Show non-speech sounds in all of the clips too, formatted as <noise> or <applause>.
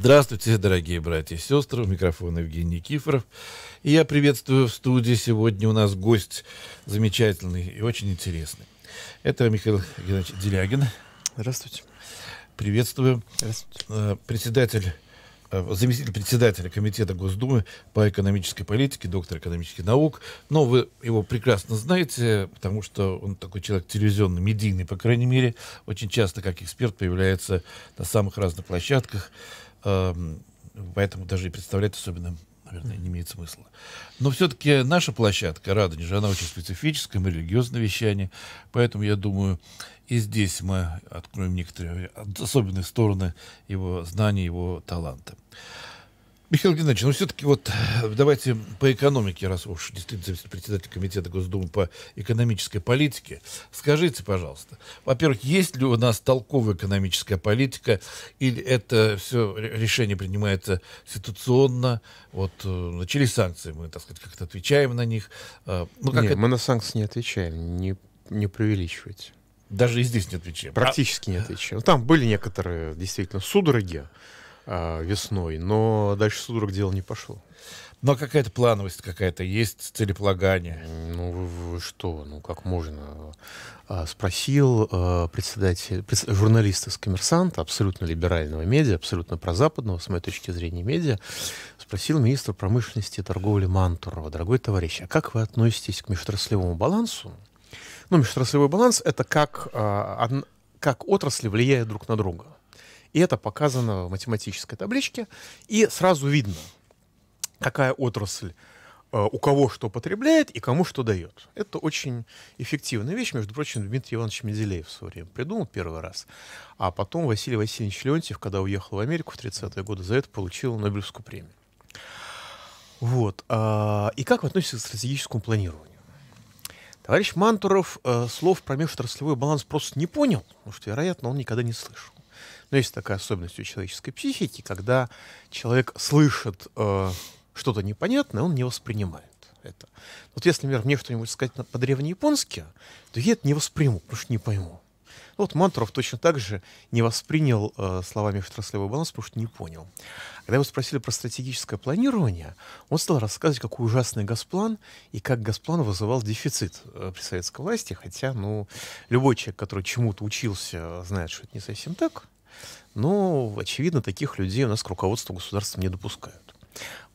Здравствуйте, дорогие братья и сестры. У микрофона Евгений Никифоров. И я приветствую в студии. Сегодня у нас гость замечательный и очень интересный. Это Михаил Геннадьевич Делягин. Здравствуйте. Приветствую. Здравствуйте. Э, председатель э, заместитель председателя Комитета Госдумы по экономической политике, доктор экономических наук. Но вы его прекрасно знаете, потому что он такой человек телевизионный, медийный, по крайней мере. Очень часто как эксперт появляется на самых разных площадках. Эм, поэтому даже и представлять особенно наверное, не имеет смысла. Но все-таки наша площадка «Радонежа», она очень специфическая, мы религиозное вещание, поэтому, я думаю, и здесь мы откроем некоторые особенные стороны его знаний, его таланта. Михаил Геннадьевич, ну все-таки вот э, давайте по экономике, раз уж действительно председатель комитета Госдумы по экономической политике. Скажите, пожалуйста, во-первых, есть ли у нас толковая экономическая политика, или это все решение принимается ситуационно? Вот э, начались санкции, мы, так сказать, как-то отвечаем на них. Э, ну, как Нет, это... мы на санкции не отвечаем, не, не преувеличивайте. Даже и здесь не отвечаем. А Практически а... не отвечаем. Там были некоторые действительно судороги. А, весной. Но дальше судорог дело не пошло. Но какая-то плановость какая-то есть, целеполагание. Ну что, ну как можно? А, спросил а, председатель, пред, журналиста с коммерсанта, абсолютно либерального медиа, абсолютно прозападного, с моей точки зрения, медиа, спросил министра промышленности и торговли Мантурова. Дорогой товарищ, а как вы относитесь к межотраслевому балансу? Ну, межотраслевой баланс — это как, как отрасли влияют друг на друга. И это показано в математической табличке. И сразу видно, какая отрасль э, у кого что потребляет и кому что дает. Это очень эффективная вещь. Между прочим, Дмитрий Иванович Менделеев в свое время придумал первый раз. А потом Василий Васильевич Леонтьев, когда уехал в Америку в 30-е годы, за это получил Нобелевскую премию. Вот. Э, и как вы относитесь к стратегическому планированию? Товарищ Мантуров э, слов про межотраслевой баланс просто не понял, потому что, вероятно, он никогда не слышал. Но есть такая особенность у человеческой психики, когда человек слышит э, что-то непонятное, он не воспринимает это. Вот если, например, мне что-нибудь сказать по-древнеяпонски, то я это не восприму, потому что не пойму. Ну вот Мантуров точно так же не воспринял э, слова межотраслевой баланс, потому что не понял. Когда его спросили про стратегическое планирование, он стал рассказывать, какой ужасный Газплан и как Газплан вызывал дефицит э, при советской власти. Хотя, ну, любой человек, который чему-то учился, знает, что это не совсем так. Но, очевидно, таких людей у нас к руководству государства не допускают.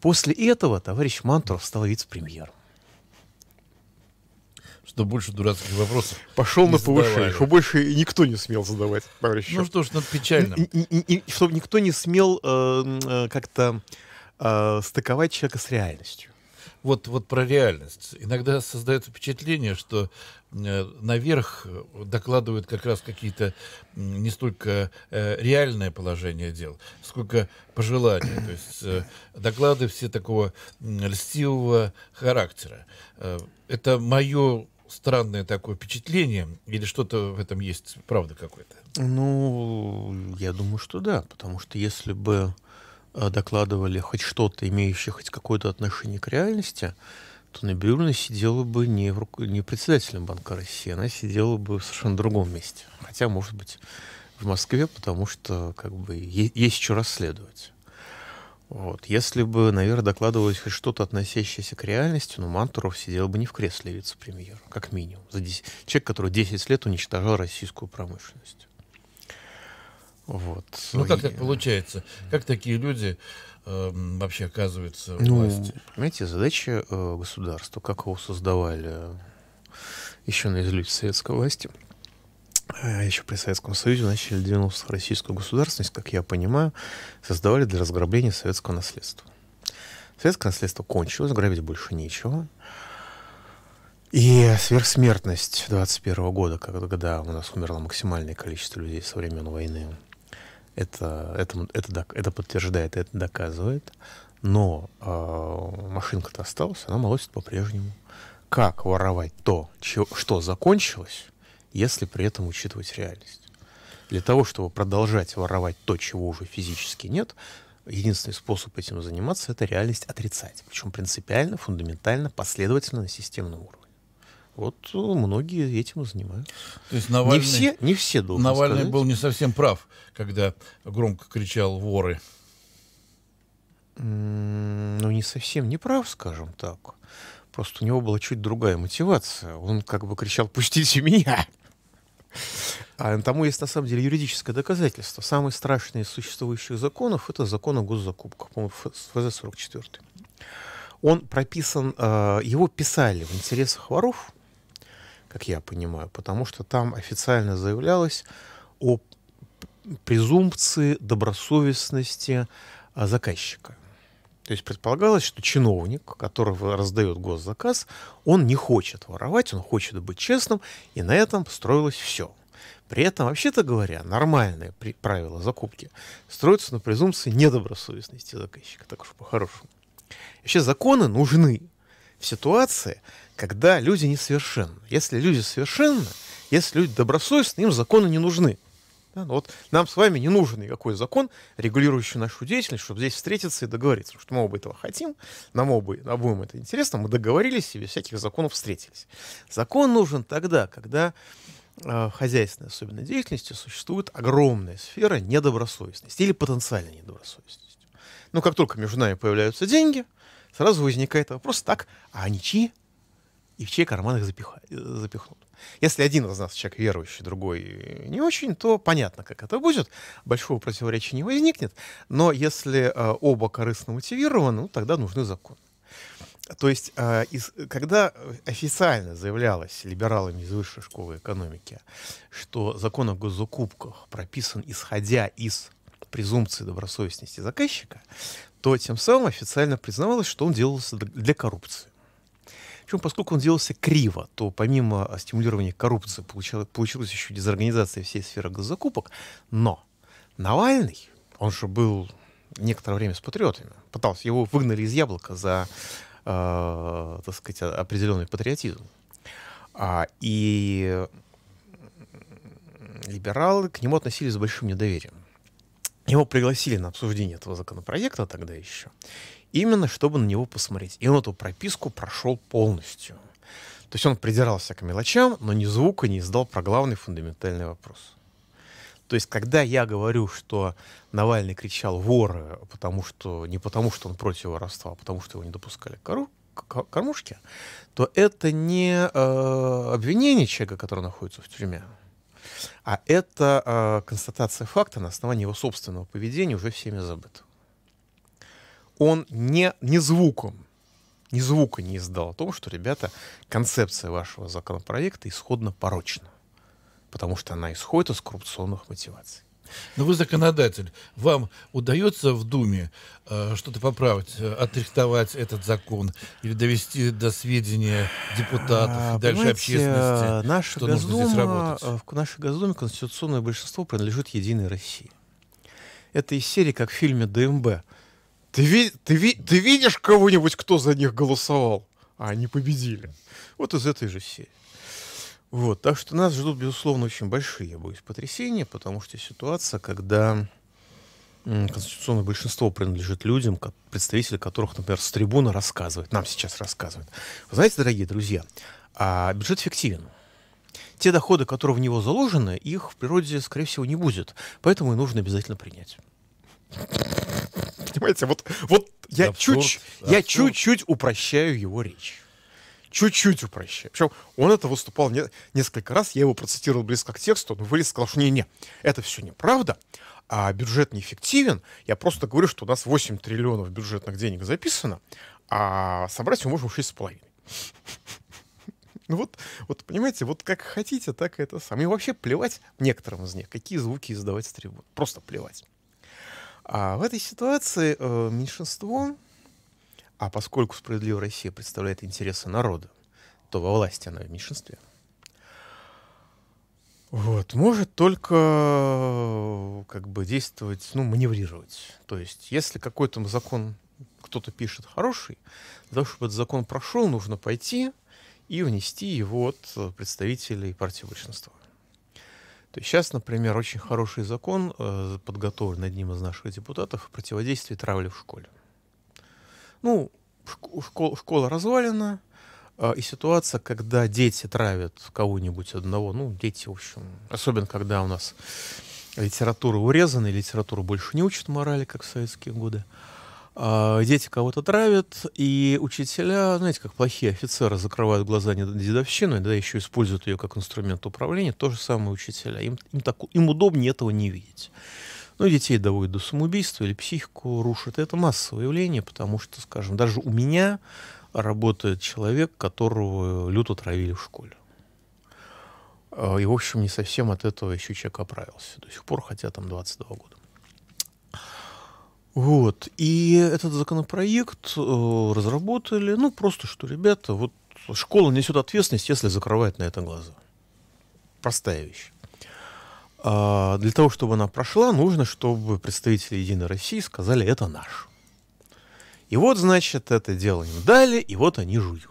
После этого товарищ Мантуров стал вице-премьером. Что больше дурацких вопросов. Пошел на повышение, задавали. что больше никто не смел задавать, товарищ. Ну что ж, ну печально. И, и, и, чтобы никто не смел э, э, как-то э, стыковать человека с реальностью вот, вот про реальность. Иногда создается впечатление, что Э, наверх э, докладывают как раз какие-то не столько э, реальное положение дел, сколько пожелания. То есть доклады все такого льстивого характера. Это мое странное такое впечатление, или что-то в этом есть правда какой-то? Ну, я думаю, что да, потому что если бы докладывали хоть что-то, имеющее хоть какое-то отношение к реальности, то Набиуллина сидела бы не, в руку, не председателем Банка России, она сидела бы в совершенно другом месте. Хотя, может быть, в Москве, потому что как бы есть что расследовать. Вот. Если бы, наверное, докладывалось хоть что-то, относящееся к реальности, ну, Мантуров сидел бы не в кресле вице-премьера, как минимум. За 10... Человек, который 10 лет уничтожал российскую промышленность. Вот. Ну как так получается? Как такие люди э, вообще оказываются в ну, власти? Понимаете, задача э, государства, как его создавали э, еще на излюте советской власти, а еще при Советском Союзе начали 90-х российскую государственность, как я понимаю, создавали для разграбления советского наследства. Советское наследство кончилось, грабить больше нечего. И сверхсмертность 21 года, когда у нас умерло максимальное количество людей со времен войны, это, это, это, это подтверждает, это доказывает. Но э, машинка-то осталась, она молотит по-прежнему. Как воровать то, чего, что закончилось, если при этом учитывать реальность? Для того, чтобы продолжать воровать то, чего уже физически нет, единственный способ этим заниматься — это реальность отрицать. Причем принципиально, фундаментально, последовательно на системном уровне. Вот э, многие этим и занимаются. То есть Навальный, не все, не все Навальный сказать. был не совсем прав, когда громко кричал «воры». Ну, не совсем не прав, скажем так. Просто у него была чуть другая мотивация. Он как бы кричал «пустите меня!» А тому есть на самом деле юридическое доказательство. Самый страшный из существующих законов – это закон о госзакупках, по-моему, ФЗ-44. Он прописан, э, его писали в интересах воров – как я понимаю, потому что там официально заявлялось о презумпции добросовестности а, заказчика. То есть предполагалось, что чиновник, которого раздает госзаказ, он не хочет воровать, он хочет быть честным, и на этом строилось все. При этом, вообще-то говоря, нормальные правила закупки строятся на презумпции недобросовестности заказчика, так уж по-хорошему. Вообще законы нужны в ситуации, когда люди несовершенны. Если люди совершенны, если люди добросовестны, им законы не нужны. Да, ну вот нам с вами не нужен никакой закон, регулирующий нашу деятельность, чтобы здесь встретиться и договориться. Потому что мы оба этого хотим, нам оба, обоим это интересно, мы договорились и без всяких законов встретились. Закон нужен тогда, когда в э, хозяйственной особенной деятельности существует огромная сфера недобросовестности или потенциальной недобросовестности. Но ну, как только между нами появляются деньги – сразу возникает вопрос так, а они чьи? И в чей карман их запих... Э, запихнут? Если один из нас человек верующий, другой не очень, то понятно, как это будет. Большого противоречия не возникнет. Но если э, оба корыстно мотивированы, ну, тогда нужны законы. То есть, э, из, когда официально заявлялось либералами из высшей школы экономики, что закон о госзакупках прописан исходя из презумпции добросовестности заказчика, то тем самым официально признавалось, что он делался для коррупции. Причем, поскольку он делался криво, то помимо а, стимулирования коррупции получалось получилось еще дезорганизация всей сферы госзакупок. Но Навальный, он же был некоторое время с патриотами, пытался, его выгнали из яблока за, э, так сказать, а, определенный патриотизм. А, и либералы к нему относились с большим недоверием. Его пригласили на обсуждение этого законопроекта тогда еще, именно чтобы на него посмотреть. И он эту прописку прошел полностью. То есть он придирался к мелочам, но ни звука не издал про главный фундаментальный вопрос. То есть, когда я говорю, что Навальный кричал «воры», потому что, не потому, что он против воровства, а потому, что его не допускали к кормушке, то это не э, обвинение человека, который находится в тюрьме. А эта э, констатация факта на основании его собственного поведения уже всеми забыта. Он не, не звуком, ни звука не издал о том, что, ребята, концепция вашего законопроекта исходно порочна, потому что она исходит из коррупционных мотиваций. Но вы законодатель. Вам удается в Думе э, что-то поправить, э, отрихтовать этот закон или довести до сведения депутатов и дальше общественности, э, наша что Госдума, нужно здесь работать? Э, в нашей Госдуме конституционное большинство принадлежит Единой России. Это из серии, как в фильме «ДМБ». Ты, ви ты, ви ты видишь кого-нибудь, кто за них голосовал? А они победили. Вот из этой же серии. Вот, так что нас ждут, безусловно, очень большие, я боюсь, потрясения, потому что ситуация, когда конституционное большинство принадлежит людям, представители которых, например, с трибуны рассказывают, нам сейчас рассказывают. Вы знаете, дорогие друзья, а, бюджет фиктивен. Те доходы, которые в него заложены, их в природе, скорее всего, не будет. Поэтому и нужно обязательно принять. Понимаете, вот, вот я, чуть, я чуть-чуть упрощаю его речь чуть-чуть упрощай. Причем он это выступал не, несколько раз, я его процитировал близко к тексту, но вылез сказал, что не-не, это все неправда, а бюджет неэффективен. Я просто говорю, что у нас 8 триллионов бюджетных денег записано, а собрать мы можем 6,5. <laughs> Ну вот, вот, понимаете, вот как хотите, так и это самое. И вообще плевать некоторым из них, какие звуки издавать с трибун. Просто плевать. А в этой ситуации э, меньшинство а поскольку справедливая Россия представляет интересы народа, то во власти она в меньшинстве. Вот, может только э, как бы действовать, ну, маневрировать. То есть, если какой-то закон кто-то пишет хороший, для того, чтобы этот закон прошел, нужно пойти и внести его от представителей партии большинства. То есть сейчас, например, очень хороший закон, э, подготовлен одним из наших депутатов, о противодействии травле в школе. Ну, школа, школа развалена, а, и ситуация, когда дети травят кого-нибудь одного, ну, дети, в общем, особенно когда у нас литература урезана, и литература больше не учит морали, как в советские годы. А, дети кого-то травят, и учителя, знаете, как плохие офицеры, закрывают глаза на дедовщину, да, еще используют ее как инструмент управления, то же самое учителя. Им, им, так, им удобнее этого не видеть. Ну, детей доводят до самоубийства или психику рушат. Это массовое явление, потому что, скажем, даже у меня работает человек, которого люто травили в школе. А, и, в общем, не совсем от этого еще человек оправился до сих пор, хотя там 22 года. Вот. И этот законопроект э, разработали, ну, просто что, ребята, вот школа несет ответственность, если закрывает на это глаза. Простая вещь. А, для того, чтобы она прошла, нужно, чтобы представители Единой России сказали «это наш». И вот, значит, это дело им дали, и вот они жуют.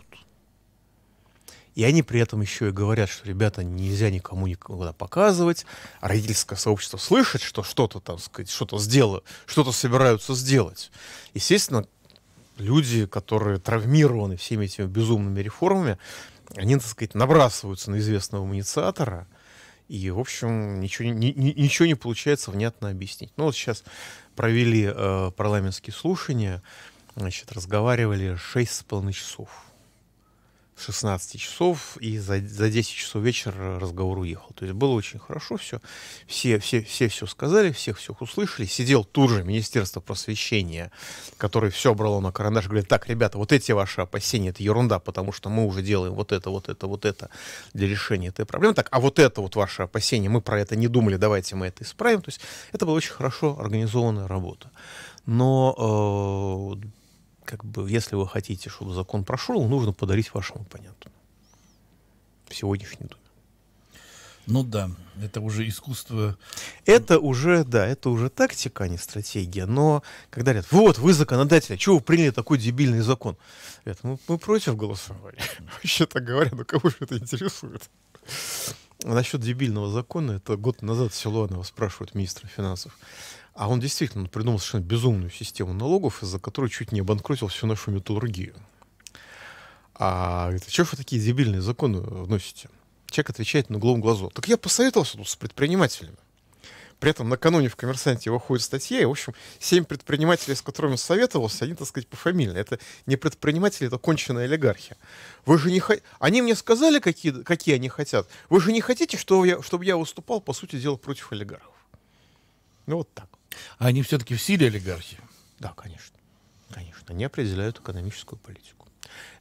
И они при этом еще и говорят, что, ребята, нельзя никому никогда показывать. А родительское сообщество слышит, что что-то там, сказать, что-то сделали, что-то собираются сделать. Естественно, люди, которые травмированы всеми этими безумными реформами, они, так сказать, набрасываются на известного инициатора и, в общем, ничего, ни, ни, ничего не получается внятно объяснить. Ну вот сейчас провели э, парламентские слушания, значит, разговаривали 6,5 часов. 16 часов, и за, за 10 часов вечера разговор уехал. То есть было очень хорошо все. Все все, все все сказали, всех всех услышали. Сидел тут же Министерство просвещения, которое все брало на карандаш, говорит, так, ребята, вот эти ваши опасения, это ерунда, потому что мы уже делаем вот это, вот это, вот это для решения этой проблемы. Так, а вот это вот ваши опасения, мы про это не думали, давайте мы это исправим. То есть это была очень хорошо организованная работа. Но э, как бы, если вы хотите, чтобы закон прошел, нужно подарить вашему оппоненту в сегодняшней Думе. Ну да, это уже искусство. Это уже, да, это уже тактика, а не стратегия. Но когда говорят, вот, вы законодатели, а чего вы приняли такой дебильный закон? Говорят, ну, мы против голосовали. <laughs> Вообще так говоря, ну кого же это интересует? Насчет дебильного закона, это год назад Силуанова спрашивают министра финансов. А он действительно придумал совершенно безумную систему налогов, из-за которой чуть не обанкротил всю нашу металлургию. А говорит, «А что вы такие дебильные законы э, вносите? Человек отвечает на углом глазу. Так я посоветовался тут с предпринимателями. При этом накануне в «Коммерсанте» выходит статья, и, в общем, семь предпринимателей, с которыми советовался, они, так сказать, пофамильно. Это не предприниматели, это конченая олигархия. Вы же не хо... Они мне сказали, какие, какие они хотят. Вы же не хотите, чтобы я, чтобы я выступал, по сути дела, против олигархов. Ну, вот так. А они все-таки в силе олигархи? Да, конечно. Конечно. Они определяют экономическую политику.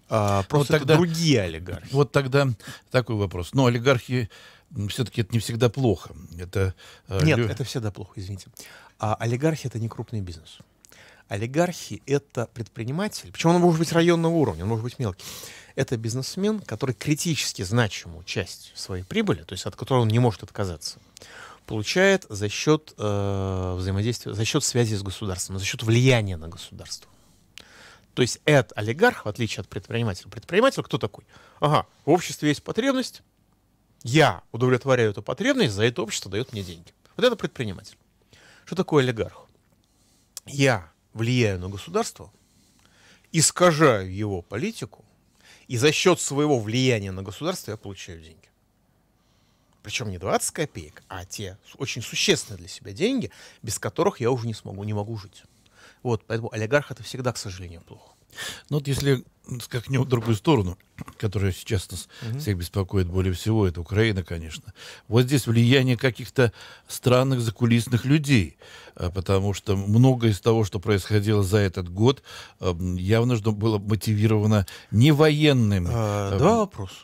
А, а просто вот тогда, другие олигархи. Вот тогда такой вопрос. Но олигархи все-таки это не всегда плохо. Это, э, Нет, лю... это всегда плохо, извините. А олигархи это не крупный бизнес. Олигархи — это предприниматель, причем он может быть районного уровня, он может быть мелкий. Это бизнесмен, который критически значимую часть своей прибыли, то есть от которой он не может отказаться, получает за счет э, взаимодействия, за счет связи с государством, за счет влияния на государство. То есть это олигарх, в отличие от предпринимателя, предприниматель кто такой? Ага, в обществе есть потребность, я удовлетворяю эту потребность, за это общество дает мне деньги. Вот это предприниматель. Что такое олигарх? Я влияю на государство, искажаю его политику, и за счет своего влияния на государство я получаю деньги причем не 20 копеек, а те очень существенные для себя деньги, без которых я уже не смогу, не могу жить. Вот, поэтому олигарх это всегда, к сожалению, плохо. Ну вот если скакнем в другую сторону, которая сейчас нас угу. всех беспокоит более всего, это Украина, конечно. Вот здесь влияние каких-то странных закулисных людей, а, потому что многое из того, что происходило за этот год, а, явно ну, было мотивировано не военными. А, а два вопроса.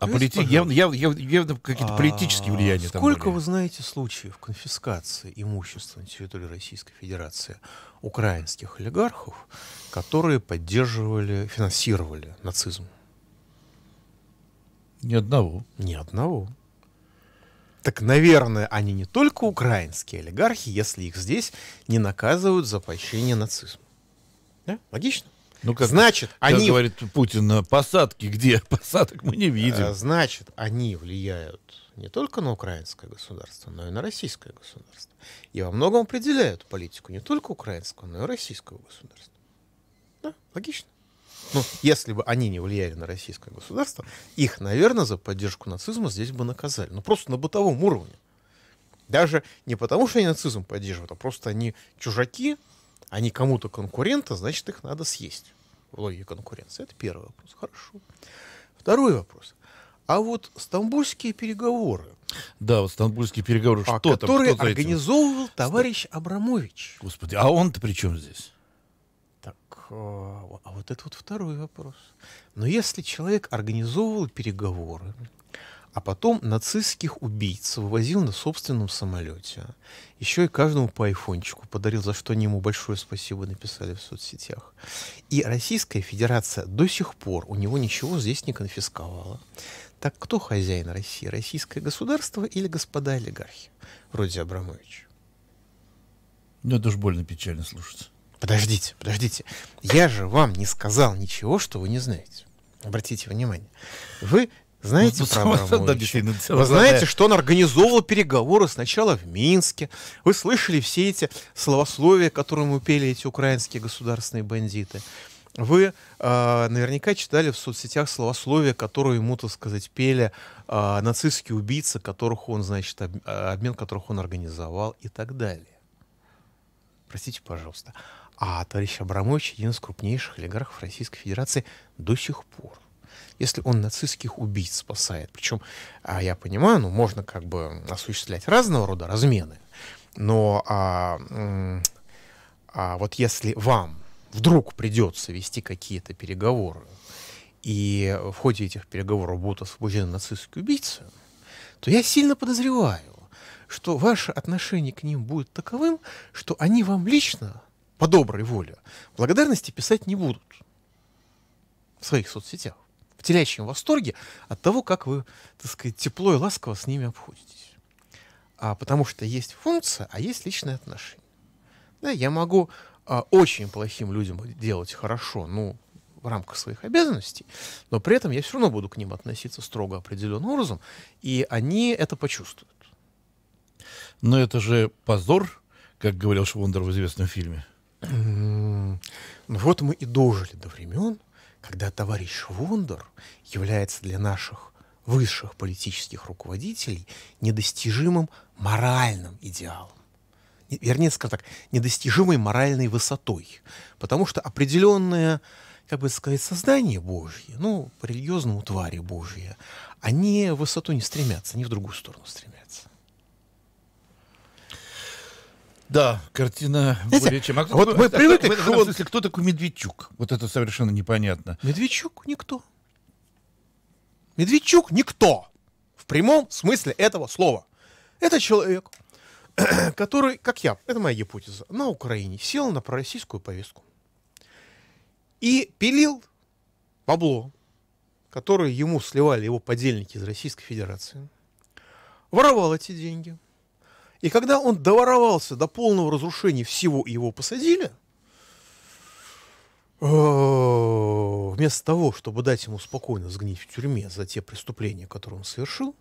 А полити... явно, явно, явно, явно какие-то а, политические влияния. Сколько там были. вы знаете случаев конфискации имущества на территории Российской Федерации украинских олигархов, которые поддерживали, финансировали нацизм? Ни одного. Ни одного. Так, наверное, они не только украинские олигархи, если их здесь не наказывают за поощрение нацизма. Да? Логично? Ну, как, значит, как они... говорит Путин, посадки где? <laughs> Посадок мы не а, видим. Значит, они влияют не только на украинское государство, но и на российское государство. И во многом определяют политику не только украинского, но и российского государства. Да, логично. Ну, если бы они не влияли на российское государство, их, наверное, за поддержку нацизма здесь бы наказали. Ну, просто на бытовом уровне. Даже не потому, что они нацизм поддерживают, а просто они чужаки, они кому-то конкурента, значит, их надо съесть. В логике конкуренции. Это первый вопрос. Хорошо. Второй вопрос. А вот стамбульские переговоры. Да, вот стамбульские переговоры. А что которые там, организовывал этим? товарищ Абрамович. Господи, а он-то при чем здесь? Так, а, а вот это вот второй вопрос. Но если человек организовывал переговоры, а потом нацистских убийц вывозил на собственном самолете. Еще и каждому по айфончику подарил, за что они ему большое спасибо написали в соцсетях. И Российская Федерация до сих пор у него ничего здесь не конфисковала. Так кто хозяин России? Российское государство или господа олигархи? Вроде Абрамович. Ну, это уж больно печально слушаться. Подождите, подождите. Я же вам не сказал ничего, что вы не знаете. Обратите внимание. Вы знаете ну, ну про <laughs> Абрамовича? Да, Вы знаете, что он организовывал переговоры сначала в Минске. Вы слышали все эти словословия, которые ему пели эти украинские государственные бандиты. Вы э, наверняка читали в соцсетях словословия, которые ему, так сказать, пели э, нацистские убийцы, которых он, значит, об, а, обмен которых он организовал и так далее. Простите, пожалуйста. А товарищ Абрамович один из крупнейших олигархов Российской Федерации до сих пор если он нацистских убийц спасает. Причем, а я понимаю, ну, можно как бы осуществлять разного рода размены, но а, а вот если вам вдруг придется вести какие-то переговоры, и в ходе этих переговоров будут освобождены нацистские убийцы, то я сильно подозреваю, что ваше отношение к ним будет таковым, что они вам лично, по доброй воле, благодарности писать не будут в своих соцсетях в телячьем восторге от того, как вы, так сказать, тепло и ласково с ними обходитесь. А, потому что есть функция, а есть личные отношения. Да, я могу а, очень плохим людям делать хорошо, ну, в рамках своих обязанностей, но при этом я все равно буду к ним относиться строго определенным образом, и они это почувствуют. Но это же позор, как говорил Швондер в известном фильме. Ну вот мы и дожили до времен, когда товарищ Вондер является для наших высших политических руководителей недостижимым моральным идеалом. Вернее, скажем так, недостижимой моральной высотой. Потому что определенное, как бы сказать, создание Божье, ну, религиозному твари Божье, они в высоту не стремятся, они в другую сторону стремятся. Да, картина более чем. А кто, вот мы а привыкли кто, к в этом смысле, кто такой Медведчук? Вот это совершенно непонятно. Медведчук никто. Медведчук никто. В прямом смысле этого слова. Это человек, <clears throat> который, как я, это моя гипотеза, на Украине сел на пророссийскую повестку и пилил бабло, которое ему сливали его подельники из Российской Федерации, воровал эти деньги – и когда он доворовался до полного разрушения всего, и его посадили, э, вместо того, чтобы дать ему спокойно сгнить в тюрьме за те преступления, которые он совершил,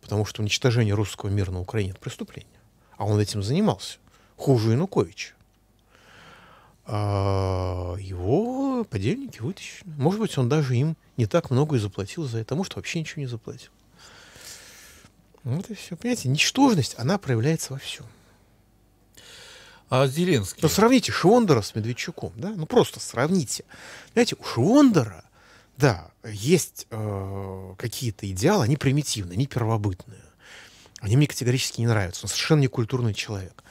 потому что уничтожение русского мира на Украине – это преступление, а он этим занимался, хуже Януковича, э, его подельники вытащили. Может быть, он даже им не так много и заплатил за это, а может, вообще ничего не заплатил. Ну, вот и все. Понимаете, ничтожность, она проявляется во всем. А Зеленский? Ну, сравните Швондера с Медведчуком, да? Ну, просто сравните. Понимаете, у Швондера, да, есть э, какие-то идеалы, они примитивные, они первобытные. Они мне категорически не нравятся. Он совершенно не культурный человек.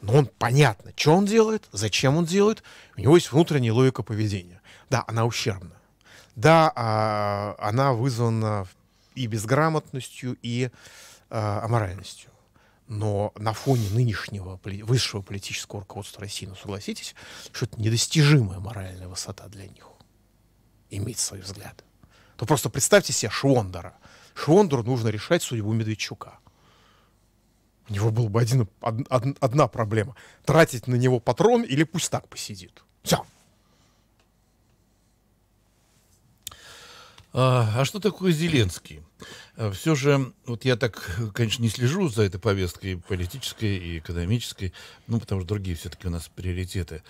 Но он понятно, что он делает, зачем он делает. У него есть внутренняя логика поведения. Да, она ущербна. Да, а, она вызвана и безграмотностью, и Э, аморальностью. Но на фоне нынешнего высшего политического руководства России, ну согласитесь, что это недостижимая моральная высота для них иметь свои взгляды. То просто представьте себе Швондора. Швондору нужно решать судьбу Медведчука. У него был бы один, од, од, одна проблема. Тратить на него патрон или пусть так посидит. Все. А, а, что такое Зеленский? А, Все же, вот я так, конечно, не слежу за этой повесткой политической и экономической, ну, потому что другие все-таки у нас приоритеты.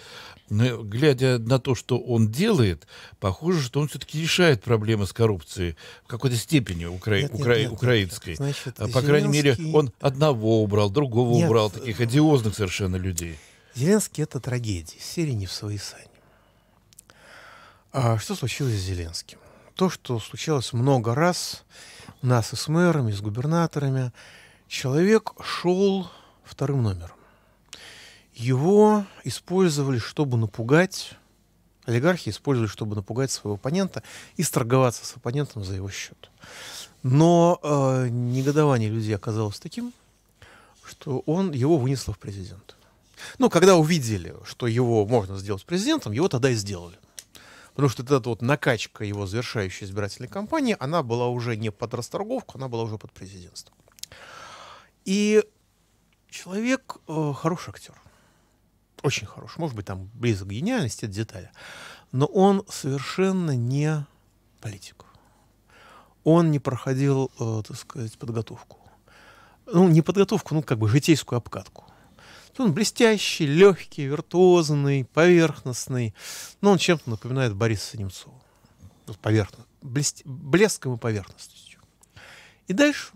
Но глядя на то, что он делает, похоже, что он все-таки решает проблемы с коррупцией в какой-то степени укра... нет, нет, укра... нет, нет, украинской. Значит, а, По Зеленский... крайней мере, он одного убрал, другого нет, убрал, э, таких одиозных совершенно людей. Зеленский — это трагедия. Серия не в своей сани. А что случилось с Зеленским? то, что случалось много раз у нас и с мэрами, и с губернаторами. Человек шел вторым номером. Его использовали, чтобы напугать, олигархи использовали, чтобы напугать своего оппонента и сторговаться с оппонентом за его счет. Но э, негодование людей оказалось таким, что он, его вынесло в президент. Ну, когда увидели, что его можно сделать президентом, его тогда и сделали. Потому что эта вот накачка его завершающей избирательной кампании, она была уже не под расторговку, она была уже под президентство. И человек э, хороший актер. Очень хороший. Может быть, там близок к гениальности, это детали. Но он совершенно не политик. Он не проходил, э, так сказать, подготовку. Ну, не подготовку, ну, как бы житейскую обкатку. То он блестящий, легкий, виртуозный, поверхностный. Но ну, он чем-то напоминает Бориса Немцова. Вот поверхно, блест, блеском и поверхностностью. И дальше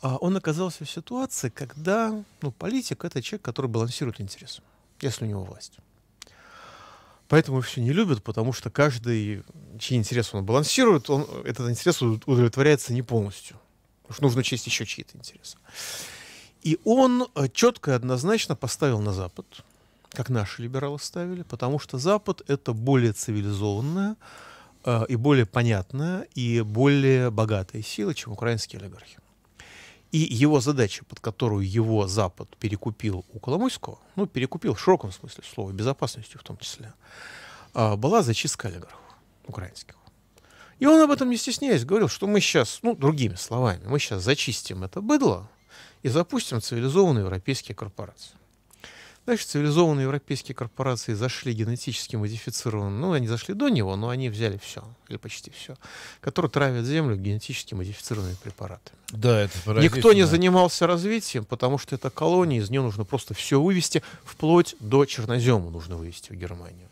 а, он оказался в ситуации, когда ну, политик — это человек, который балансирует интерес, если у него власть. Поэтому все не любят, потому что каждый, чей интерес он балансирует, он, этот интерес удовлетворяется не полностью. Потому что нужно учесть еще чьи-то интересы. И он э, четко и однозначно поставил на Запад, как наши либералы ставили, потому что Запад — это более цивилизованная э, и более понятная и более богатая сила, чем украинские олигархи. И его задача, под которую его Запад перекупил у Коломойского, ну, перекупил в широком смысле слова, безопасностью в том числе, э, была зачистка олигархов украинских. И он об этом не стесняясь говорил, что мы сейчас, ну, другими словами, мы сейчас зачистим это быдло, и запустим цивилизованные европейские корпорации. Дальше цивилизованные европейские корпорации зашли генетически модифицированные, ну, они зашли до него, но они взяли все, или почти все, которые травят землю генетически модифицированными препаратами. Да, это Никто не занимался развитием, потому что это колония, из нее нужно просто все вывести, вплоть до чернозема нужно вывести в Германию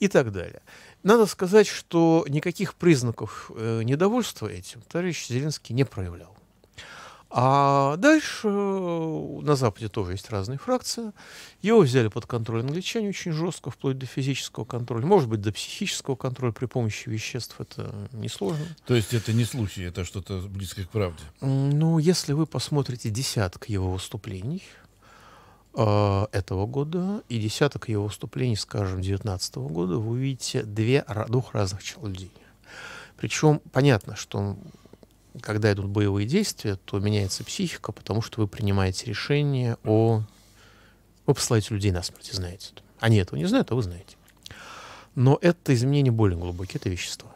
и так далее. Надо сказать, что никаких признаков э, недовольства этим товарищ Зеленский не проявлял. А дальше э, на Западе тоже есть разные фракции. Его взяли под контроль англичане очень жестко, вплоть до физического контроля, может быть, до психического контроля при помощи веществ. Это несложно. То есть это не случай, это что-то близкое к правде? Ну, если вы посмотрите десяток его выступлений э, этого года и десяток его выступлений, скажем, 2019 года, вы увидите две, двух разных людей. Причем понятно, что он когда идут боевые действия, то меняется психика, потому что вы принимаете решение о... Вы посылаете людей на смерть, знаете. Они этого не знают, а вы знаете. Но это изменение более глубокие, это вещество.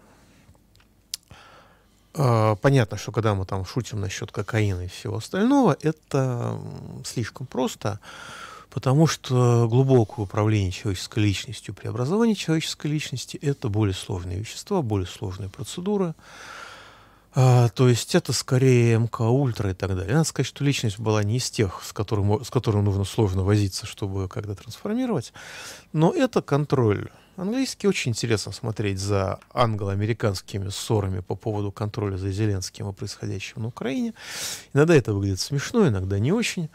А, понятно, что когда мы там шутим насчет кокаина и всего остального, это слишком просто, потому что глубокое управление человеческой личностью, преобразование человеческой личности – это более сложные вещества, более сложные процедуры, а, то есть это скорее МК Ультра и так далее. Надо сказать, что личность была не из тех, с которым, с которым нужно сложно возиться, чтобы когда трансформировать. Но это контроль. Английский очень интересно смотреть за англо-американскими ссорами по поводу контроля за Зеленским и происходящим на Украине. Иногда это выглядит смешно, иногда не очень.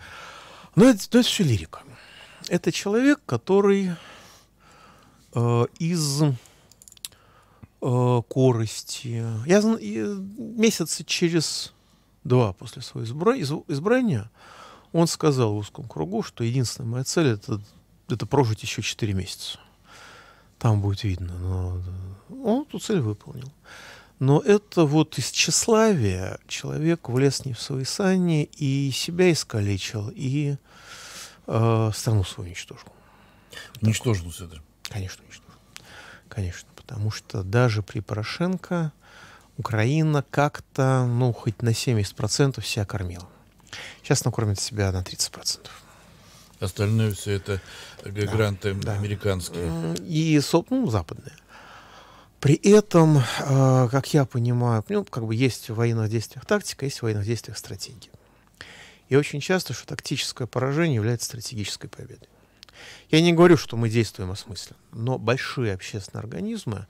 Но это, но это все лирика. Это человек, который э, из э, корости. Я э, месяца через два после своего избрания он сказал в узком кругу, что единственная моя цель это, это прожить еще 4 месяца. Там будет видно. Но э, он эту цель выполнил. Но это вот из тщеславия человек влез не в свои сани и себя искалечил, и э, страну свою уничтожил. Уничтожил, Седр? Конечно, уничтожил. Конечно. Потому что даже при Порошенко Украина как-то, ну, хоть на 70% себя кормила. Сейчас она кормит себя на 30%. Остальное все это э, гранты да, американские. Да. И, ну, западные. При этом, э, как я понимаю, ну, как бы есть в военных действиях тактика, есть в военных действиях стратегия. И очень часто, что тактическое поражение является стратегической победой. Я не говорю, что мы действуем осмысленно, но большие общественные организмы,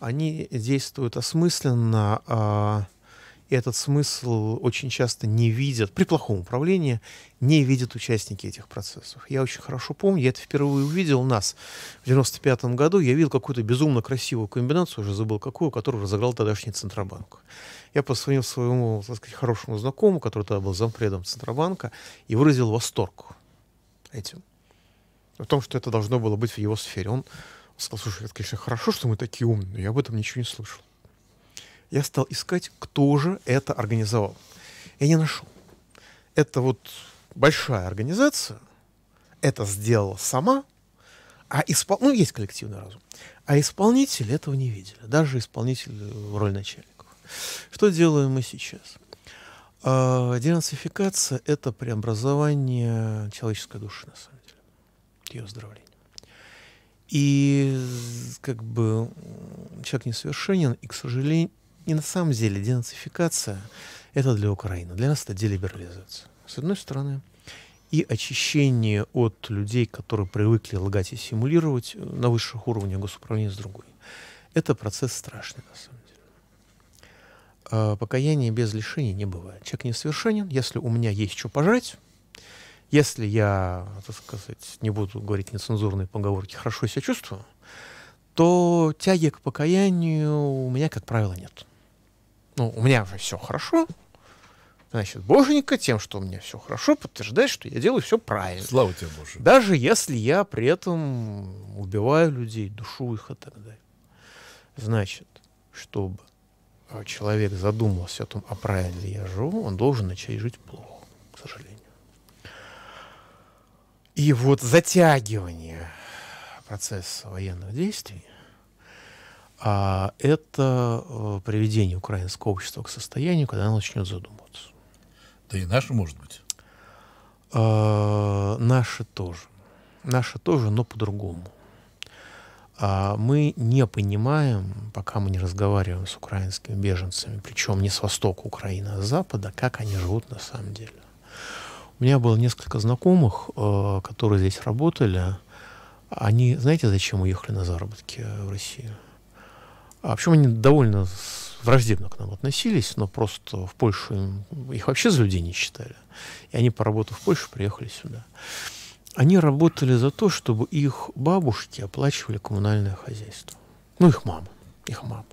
они действуют осмысленно, а и этот смысл очень часто не видят, при плохом управлении, не видят участники этих процессов. Я очень хорошо помню, я это впервые увидел у нас в 95 году, я видел какую-то безумно красивую комбинацию, уже забыл какую, которую разыграл тогдашний Центробанк. Я позвонил своему, так сказать, хорошему знакомому, который тогда был зампредом Центробанка, и выразил восторг этим о том, что это должно было быть в его сфере. Он сказал, слушай, это, конечно, хорошо, что мы такие умные, я об этом ничего не слышал. Я стал искать, кто же это организовал. Я не нашел. Это вот большая организация, это сделала сама, а испол... ну, есть коллективный разум. А исполнители этого не видели. Даже исполнители э, в роль начальников. Что делаем мы сейчас? А, денацификация — это преобразование человеческой души, на самом деле ее выздоровления. И как бы человек несовершенен, и, к сожалению, и на самом деле денацификация — это для Украины. Для нас это делиберализация. С одной стороны, и очищение от людей, которые привыкли лгать и симулировать э, на высших уровнях госуправления с другой. Это процесс страшный, на самом деле. А покаяние без лишений не бывает. Человек несовершенен. Если у меня есть что пожрать, если я, так сказать, не буду говорить нецензурные поговорки, хорошо себя чувствую, то тяги к покаянию у меня, как правило, нет. Ну, у меня уже все хорошо, значит, боженька тем, что у меня все хорошо, подтверждает, что я делаю все правильно. Слава тебе, Боже. Даже если я при этом убиваю людей, душу их и так далее. Значит, чтобы а, человек задумался о том, а правильно ли я живу, он должен начать жить плохо, к сожалению. И вот затягивание процесса военных действий а это э, приведение украинского общества к состоянию, когда оно начнет задумываться. Да и наши, может быть. А, наши тоже. Наши тоже, но по-другому. А мы не понимаем, пока мы не разговариваем с украинскими беженцами, причем не с востока Украины, а с запада, как они живут на самом деле. У меня было несколько знакомых, э, которые здесь работали. Они, знаете, зачем уехали на заработки в Россию? А причем они довольно враждебно к нам относились, но просто в Польшу их вообще за людей не считали. И они, поработав в Польшу, приехали сюда. Они работали за то, чтобы их бабушки оплачивали коммунальное хозяйство. Ну, их мама. Их мама.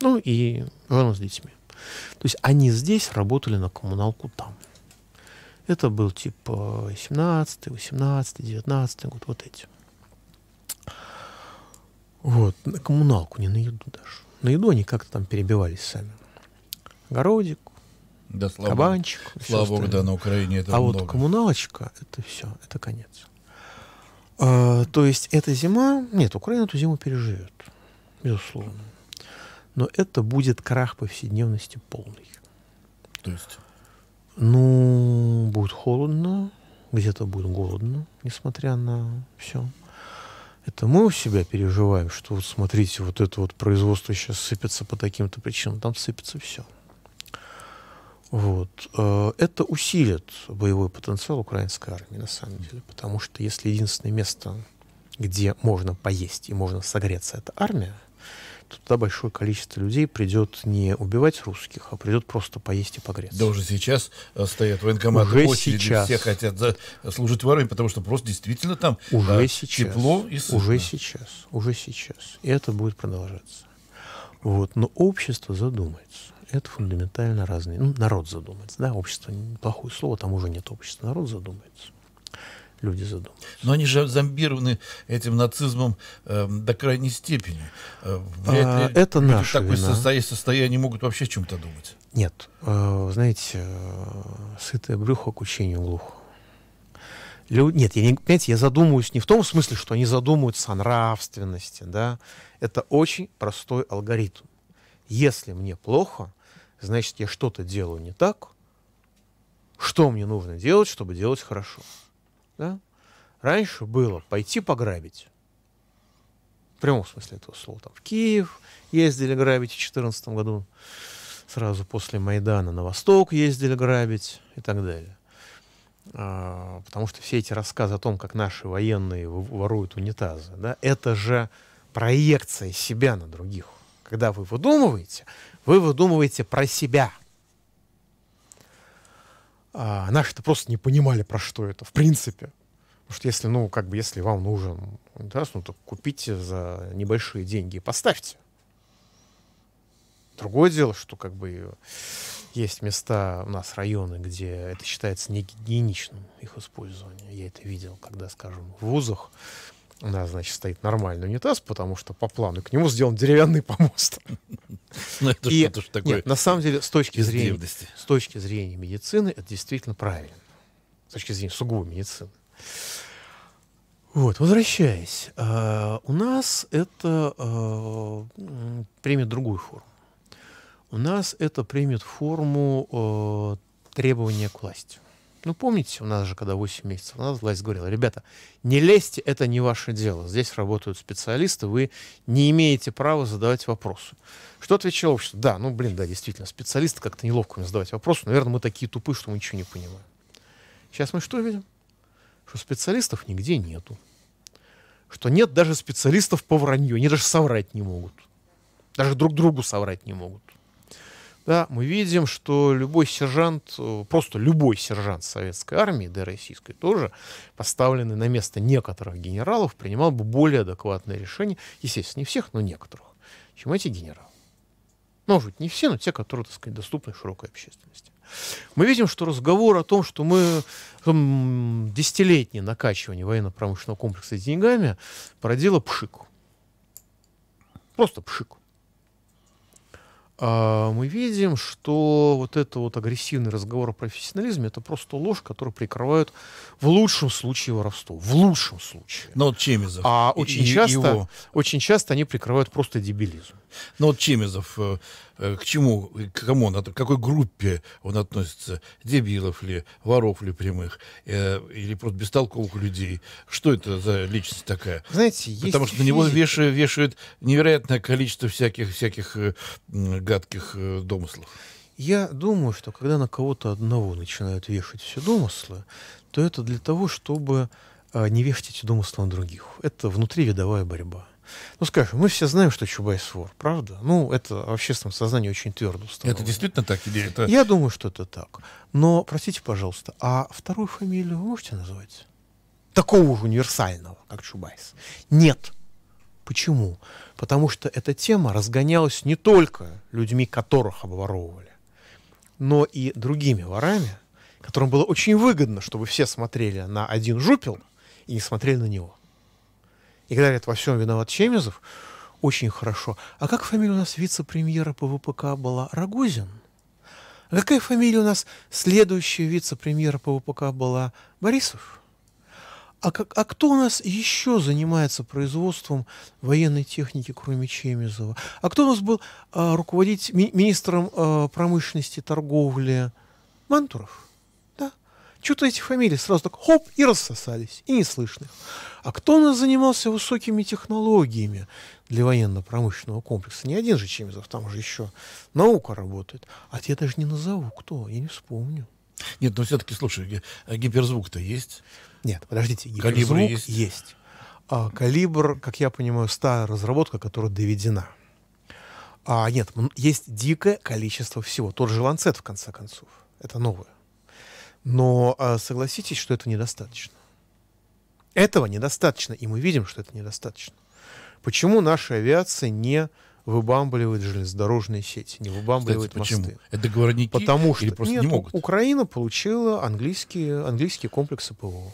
Ну, и жену с детьми. То есть они здесь работали на коммуналку там. Это был типа 17, 18, 19 год, вот эти. Вот, на коммуналку, не на еду даже. На еду они как-то там перебивались сами. Городик, да, слава, кабанчик. Слава богу, да, на Украине это А много. вот коммуналочка, это все, это конец. А, то есть эта зима... Нет, Украина эту зиму переживет, безусловно. Но это будет крах повседневности полный. То есть? Ну, будет холодно, где-то будет голодно, несмотря на все. Это мы у себя переживаем, что вот смотрите, вот это вот производство сейчас сыпется по таким-то причинам, там сыпется все. Вот. Э, это усилит боевой потенциал украинской армии, на самом деле, потому что если единственное место, где можно поесть и можно согреться, это армия – туда большое количество людей придет не убивать русских, а придет просто поесть и погреться. Да уже сейчас э, стоят военкоматы уже очереди, сейчас. все хотят за, служить в армии, потому что просто действительно там уже да, э, сейчас. тепло и сытно. Уже сейчас, уже сейчас. И это будет продолжаться. Вот. Но общество задумается. Это фундаментально разные. Ну, народ задумается. Да, общество плохое слово, там уже нет общества. Народ задумается люди задумались. Но они же зомбированы этим нацизмом э, до крайней степени. Э, а, это наше. наша в такой вина. Состо... состоянии могут вообще о чем-то думать? Нет. Э, знаете, э, сытое брюхо к учению глухо. Лю... Нет, я не, понимаете, я задумываюсь не в том смысле, что они задумываются о нравственности, да. Это очень простой алгоритм. Если мне плохо, значит, я что-то делаю не так. Что мне нужно делать, чтобы делать хорошо? Да? Раньше было пойти пограбить. В прямом смысле этого слова. Там в Киев ездили грабить в 2014 году. Сразу после Майдана на восток ездили грабить и так далее. А, потому что все эти рассказы о том, как наши военные воруют унитазы, да, это же проекция себя на других. Когда вы выдумываете, вы выдумываете про себя – а наши-то просто не понимали, про что это, в принципе. Потому что если, ну, как бы, если вам нужен унитаз, ну, то купите за небольшие деньги и поставьте. Другое дело, что как бы есть места у нас, районы, где это считается негигиеничным, их использование. Я это видел, когда, скажем, в вузах у нас, значит, стоит нормальный унитаз, потому что по плану к нему сделан деревянный помост. <laughs> Ну, это и, что-то такое. на самом деле, с точки, зрения, с точки зрения медицины, это действительно правильно. С точки зрения сугубо медицины. Вот, возвращаясь, э, у нас это э, примет другую форму. У нас это примет форму э, требования к власти. Ну, помните, у нас же, когда 8 месяцев назад власть говорила, ребята, не лезьте, это не ваше дело. Здесь работают специалисты, вы не имеете права задавать вопросы. Что отвечало общество? Да, ну, блин, да, действительно, специалисты как-то неловко мне задавать вопросы. Наверное, мы такие тупы, что мы ничего не понимаем. Сейчас мы что видим? Что специалистов нигде нету. Что нет даже специалистов по вранью. Они даже соврать не могут. Даже друг другу соврать не могут да, мы видим, что любой сержант, э, просто любой сержант советской армии, да и российской тоже, поставленный на место некоторых генералов, принимал бы более адекватное решение, естественно, не всех, но некоторых, чем эти генералы. Ну, может быть, не все, но те, которые, так сказать, доступны широкой общественности. Мы видим, что разговор о том, что мы там, десятилетнее накачивание военно-промышленного комплекса деньгами породило пшик. Просто пшик. А, мы видим, что вот это вот агрессивный разговор о профессионализме это просто ложь, которую прикрывают в лучшем случае воровство. В лучшем случае. Но ну, вот Чемизов. А очень, и, часто, его... очень часто они прикрывают просто дебилизм. Но ну, вот Чемизов э, Э, к чему, э, к кому он, к какой группе он относится, дебилов ли, воров ли прямых, э, или просто бестолковых людей. Что это за личность такая? Знаете, есть Потому что на него вешают, вешают невероятное количество всяких, всяких э, гадких э, домыслов. Я думаю, что когда на кого-то одного начинают вешать все домыслы, то это для того, чтобы э, не вешать эти домыслы на других. Это внутривидовая борьба. Ну, скажем, мы все знаем, что Чубайс вор, правда? Ну, это в общественном сознании очень твердо установлено. Это действительно так идея. это... Я думаю, что это так. Но, простите, пожалуйста, а вторую фамилию вы можете назвать? Такого же универсального, как Чубайс. Нет. Почему? Потому что эта тема разгонялась не только людьми, которых обворовывали, но и другими ворами, которым было очень выгодно, чтобы все смотрели на один жупел и не смотрели на него и когда говорят, во всем виноват Чемезов, очень хорошо. А как фамилия у нас вице-премьера по ВПК была? Рогозин. А какая фамилия у нас следующая вице-премьера по ВПК была? Борисов. А, как, а кто у нас еще занимается производством военной техники, кроме Чемизова? А кто у нас был а, руководить ми, министром а, промышленности, торговли? Мантуров. Чего-то эти фамилии сразу так хоп и рассосались, и не слышно. А кто у нас занимался высокими технологиями для военно-промышленного комплекса? Не один же Чемизов, там же еще наука работает. А я даже не назову, кто, я не вспомню. Нет, но ну, все-таки, слушай, э, гиперзвук-то есть? Нет, подождите, гиперзвук есть. есть. А, калибр, как я понимаю, старая разработка, которая доведена. А, нет, есть дикое количество всего. Тот же ланцет, в конце концов. Это новое. Но а, согласитесь, что это недостаточно. Этого недостаточно, и мы видим, что это недостаточно. Почему наша авиация не выбамбливает железнодорожные сети, не выбамбливает Кстати, почему? мосты? Это договорники Потому что, или просто нет, не могут? Украина получила английские, английские комплексы ПВО.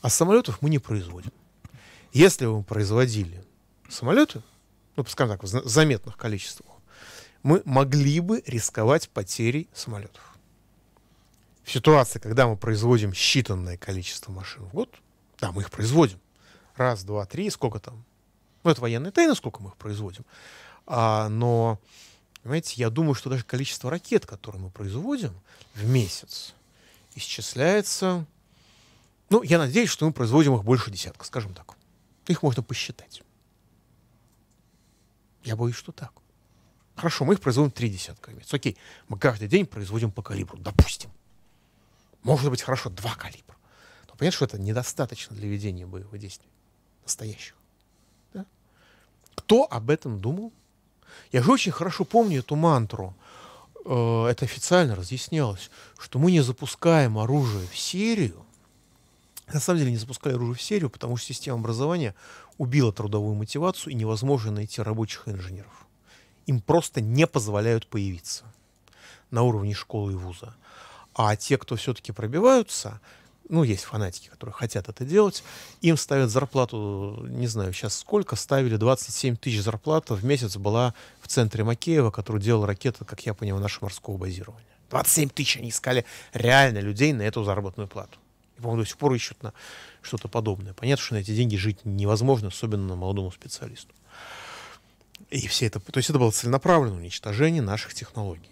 А самолетов мы не производим. Если бы мы производили самолеты, ну, скажем так, в заметных количествах, мы могли бы рисковать потерей самолетов в ситуации, когда мы производим считанное количество машин в год, да, мы их производим. Раз, два, три, сколько там? Ну, это военные тайны, сколько мы их производим. А, но, понимаете, я думаю, что даже количество ракет, которые мы производим в месяц, исчисляется... Ну, я надеюсь, что мы производим их больше десятка, скажем так. Их можно посчитать. Я боюсь, что так. Хорошо, мы их производим три десятка в месяц. Окей, мы каждый день производим по калибру, допустим. Может быть, хорошо, два калибра. Но понятно, что это недостаточно для ведения боевых действий настоящих. Да? Кто об этом думал? Я же очень хорошо помню эту мантру. Э, это официально разъяснялось, что мы не запускаем оружие в серию. На самом деле не запускали оружие в серию, потому что система образования убила трудовую мотивацию и невозможно найти рабочих и инженеров. Им просто не позволяют появиться на уровне школы и вуза. А те, кто все-таки пробиваются, ну, есть фанатики, которые хотят это делать, им ставят зарплату, не знаю, сейчас сколько, ставили 27 тысяч зарплата в месяц была в центре Макеева, который делал ракеты, как я понимаю, нашего морского базирования. 27 тысяч они искали реально людей на эту заработную плату. И, по-моему, до сих пор ищут на что-то подобное. Понятно, что на эти деньги жить невозможно, особенно на молодому специалисту. И все это... То есть это было целенаправленное уничтожение наших технологий.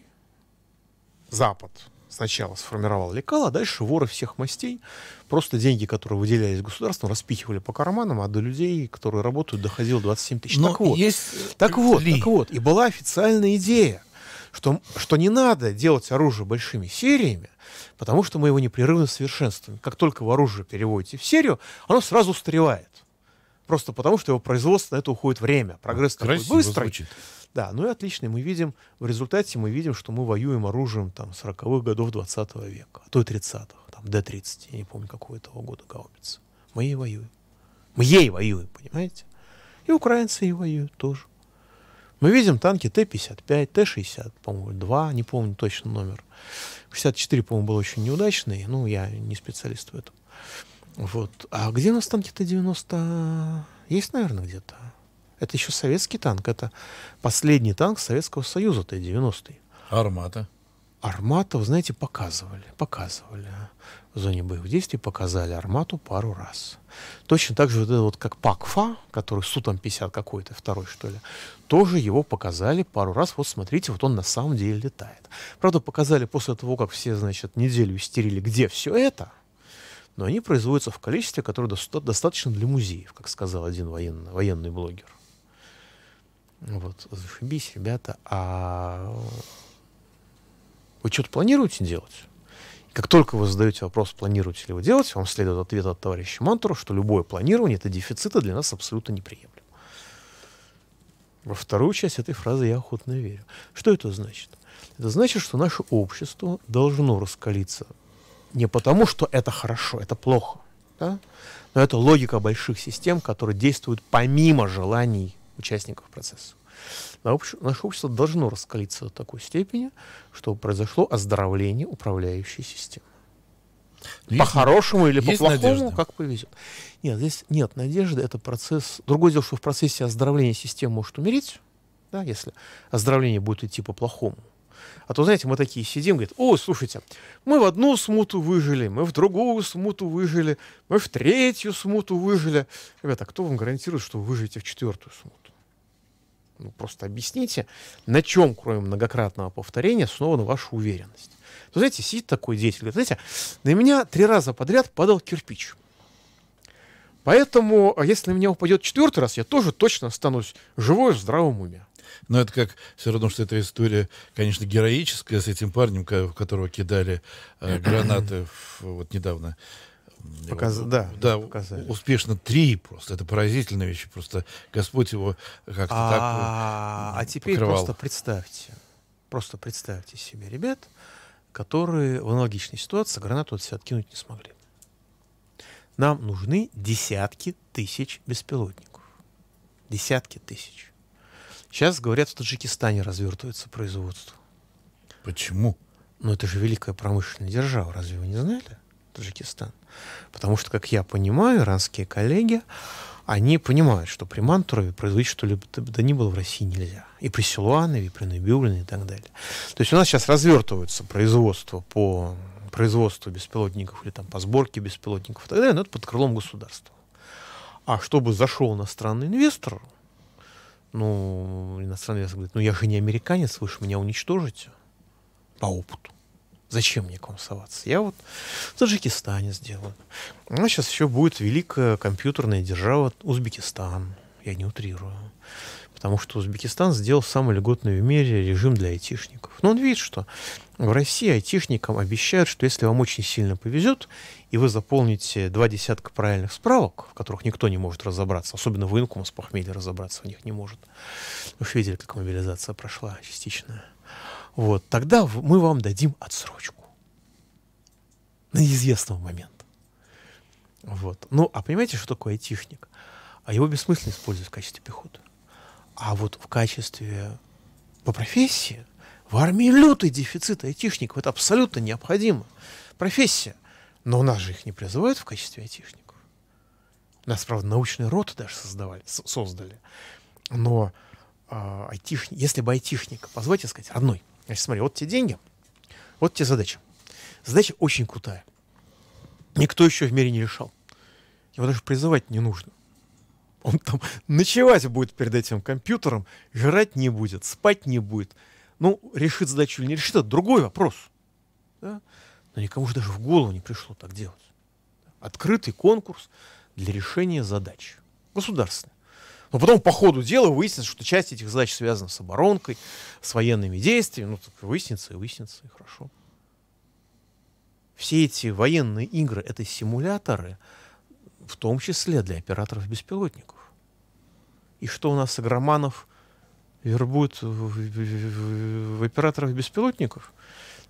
Запад сначала сформировал лекал, а дальше воры всех мастей просто деньги, которые выделялись государством, распихивали по карманам, а до людей, которые работают, доходило 27 тысяч. так вот, есть так вот, так вот. И была официальная идея, что, что не надо делать оружие большими сериями, потому что мы его непрерывно совершенствуем. Как только вы оружие переводите в серию, оно сразу устаревает. Просто потому, что его производство на это уходит время. Прогресс Красиво такой быстрый. Звучит. Да, ну и отлично. мы видим, в результате мы видим, что мы воюем оружием там 40-х годов 20 -го века, а то и 30-х, там Д-30, я не помню, какого этого года гаубица. Мы ей воюем. Мы ей воюем, понимаете? И украинцы ей воюют тоже. Мы видим танки Т-55, Т-60, по-моему, 2, не помню точно номер. 64, по-моему, был очень неудачный, ну, я не специалист в этом. Вот. А где у нас танки Т-90? Есть, наверное, где-то? Это еще советский танк. Это последний танк Советского Союза Т-90. Армата. Армата, вы знаете, показывали. Показывали. А. В зоне боевых действий показали армату пару раз. Точно так же вот это вот как ПАКФА, который Су там 50 какой-то, второй что ли, тоже его показали пару раз. Вот смотрите, вот он на самом деле летает. Правда, показали после того, как все, значит, неделю истерили, где все это, но они производятся в количестве, которое достаточно для музеев, как сказал один военный, военный блогер. Вот, зашибись, ребята, а вы что-то планируете делать? Как только вы задаете вопрос, планируете ли вы делать, вам следует ответ от товарища Мантура, что любое планирование это дефицита для нас абсолютно неприемлемо. Во вторую часть этой фразы я охотно верю. Что это значит? Это значит, что наше общество должно раскалиться не потому, что это хорошо, это плохо, да? но это логика больших систем, которые действуют помимо желаний участников процесса. Наше общество должно раскалиться до такой степени, чтобы произошло оздоровление управляющей системы. По-хорошему или по-плохому, как повезет. Нет, здесь нет надежды, это процесс... Другое дело, что в процессе оздоровления системы может умереть, да, если оздоровление будет идти по-плохому. А то, знаете, мы такие сидим, говорит, о, слушайте, мы в одну смуту выжили, мы в другую смуту выжили, мы в третью смуту выжили. Ребята, а кто вам гарантирует, что вы выживете в четвертую смуту? Ну, просто объясните, на чем, кроме многократного повторения, основана ваша уверенность. То, знаете, сидит такой деятель, говорит, знаете, на меня три раза подряд падал кирпич. Поэтому, а если на меня упадет четвертый раз, я тоже точно останусь живой в здравом уме. Но это как все равно, что эта история, конечно, героическая с этим парнем, которого кидали э, <clears throat> гранаты в, вот недавно Показ... Его, да, да показали. успешно три просто. Это поразительная вещь. Просто Господь его как-то так э, А, а теперь просто представьте. Просто представьте себе ребят, которые в аналогичной ситуации гранату от себя откинуть не смогли. Нам нужны десятки тысяч беспилотников. Десятки тысяч. Сейчас, говорят, в Таджикистане развертывается производство. Почему? Ну, это же великая промышленная держава, разве вы не знали? Таджикистан. Потому что, как я понимаю, иранские коллеги, они понимают, что при Мантурове производить что-либо да ни было в России нельзя. И при Силуанове, и при Набиулине и так далее. То есть у нас сейчас развертывается производство по производству беспилотников или там по сборке беспилотников и так далее, но это под крылом государства. А чтобы зашел иностранный инвестор, ну, иностранный инвестор говорит, ну я же не американец, вы же меня уничтожите по опыту. Зачем мне к вам соваться? Я вот в Таджикистане сделаю. У нас сейчас еще будет великая компьютерная держава Узбекистан. Я не утрирую. Потому что Узбекистан сделал самый льготный в мире режим для айтишников. Но ну, он видит, что в России айтишникам обещают, что если вам очень сильно повезет, и вы заполните два десятка правильных справок, в которых никто не может разобраться, особенно военком с похмелья разобраться в них не может. Вы же видели, как мобилизация прошла частичная вот, тогда мы вам дадим отсрочку на неизвестного момента. Вот. Ну, а понимаете, что такое айтишник? А его бессмысленно использовать в качестве пехоты. А вот в качестве по профессии в армии лютый дефицит айтишников. Это абсолютно необходимо. Профессия. Но у нас же их не призывают в качестве айтишников. У нас, правда, научные роты даже создавали, создали. Но э, а, айтишник, если бы айтишника, позвольте сказать, родной – Значит, смотри, вот те деньги, вот те задача. Задача очень крутая. Никто еще в мире не решал. Его даже призывать не нужно. Он там ночевать будет перед этим компьютером, жрать не будет, спать не будет. Ну, решит задачу или не решит, это другой вопрос. Да? Но никому же даже в голову не пришло так делать. Открытый конкурс для решения задач. Государственный. Но потом по ходу дела выяснится, что часть этих задач связана с оборонкой, с военными действиями. Ну, так выяснится и выяснится, и хорошо. Все эти военные игры — это симуляторы, в том числе для операторов-беспилотников. И что у нас агроманов вербуют в, в, в операторов-беспилотников?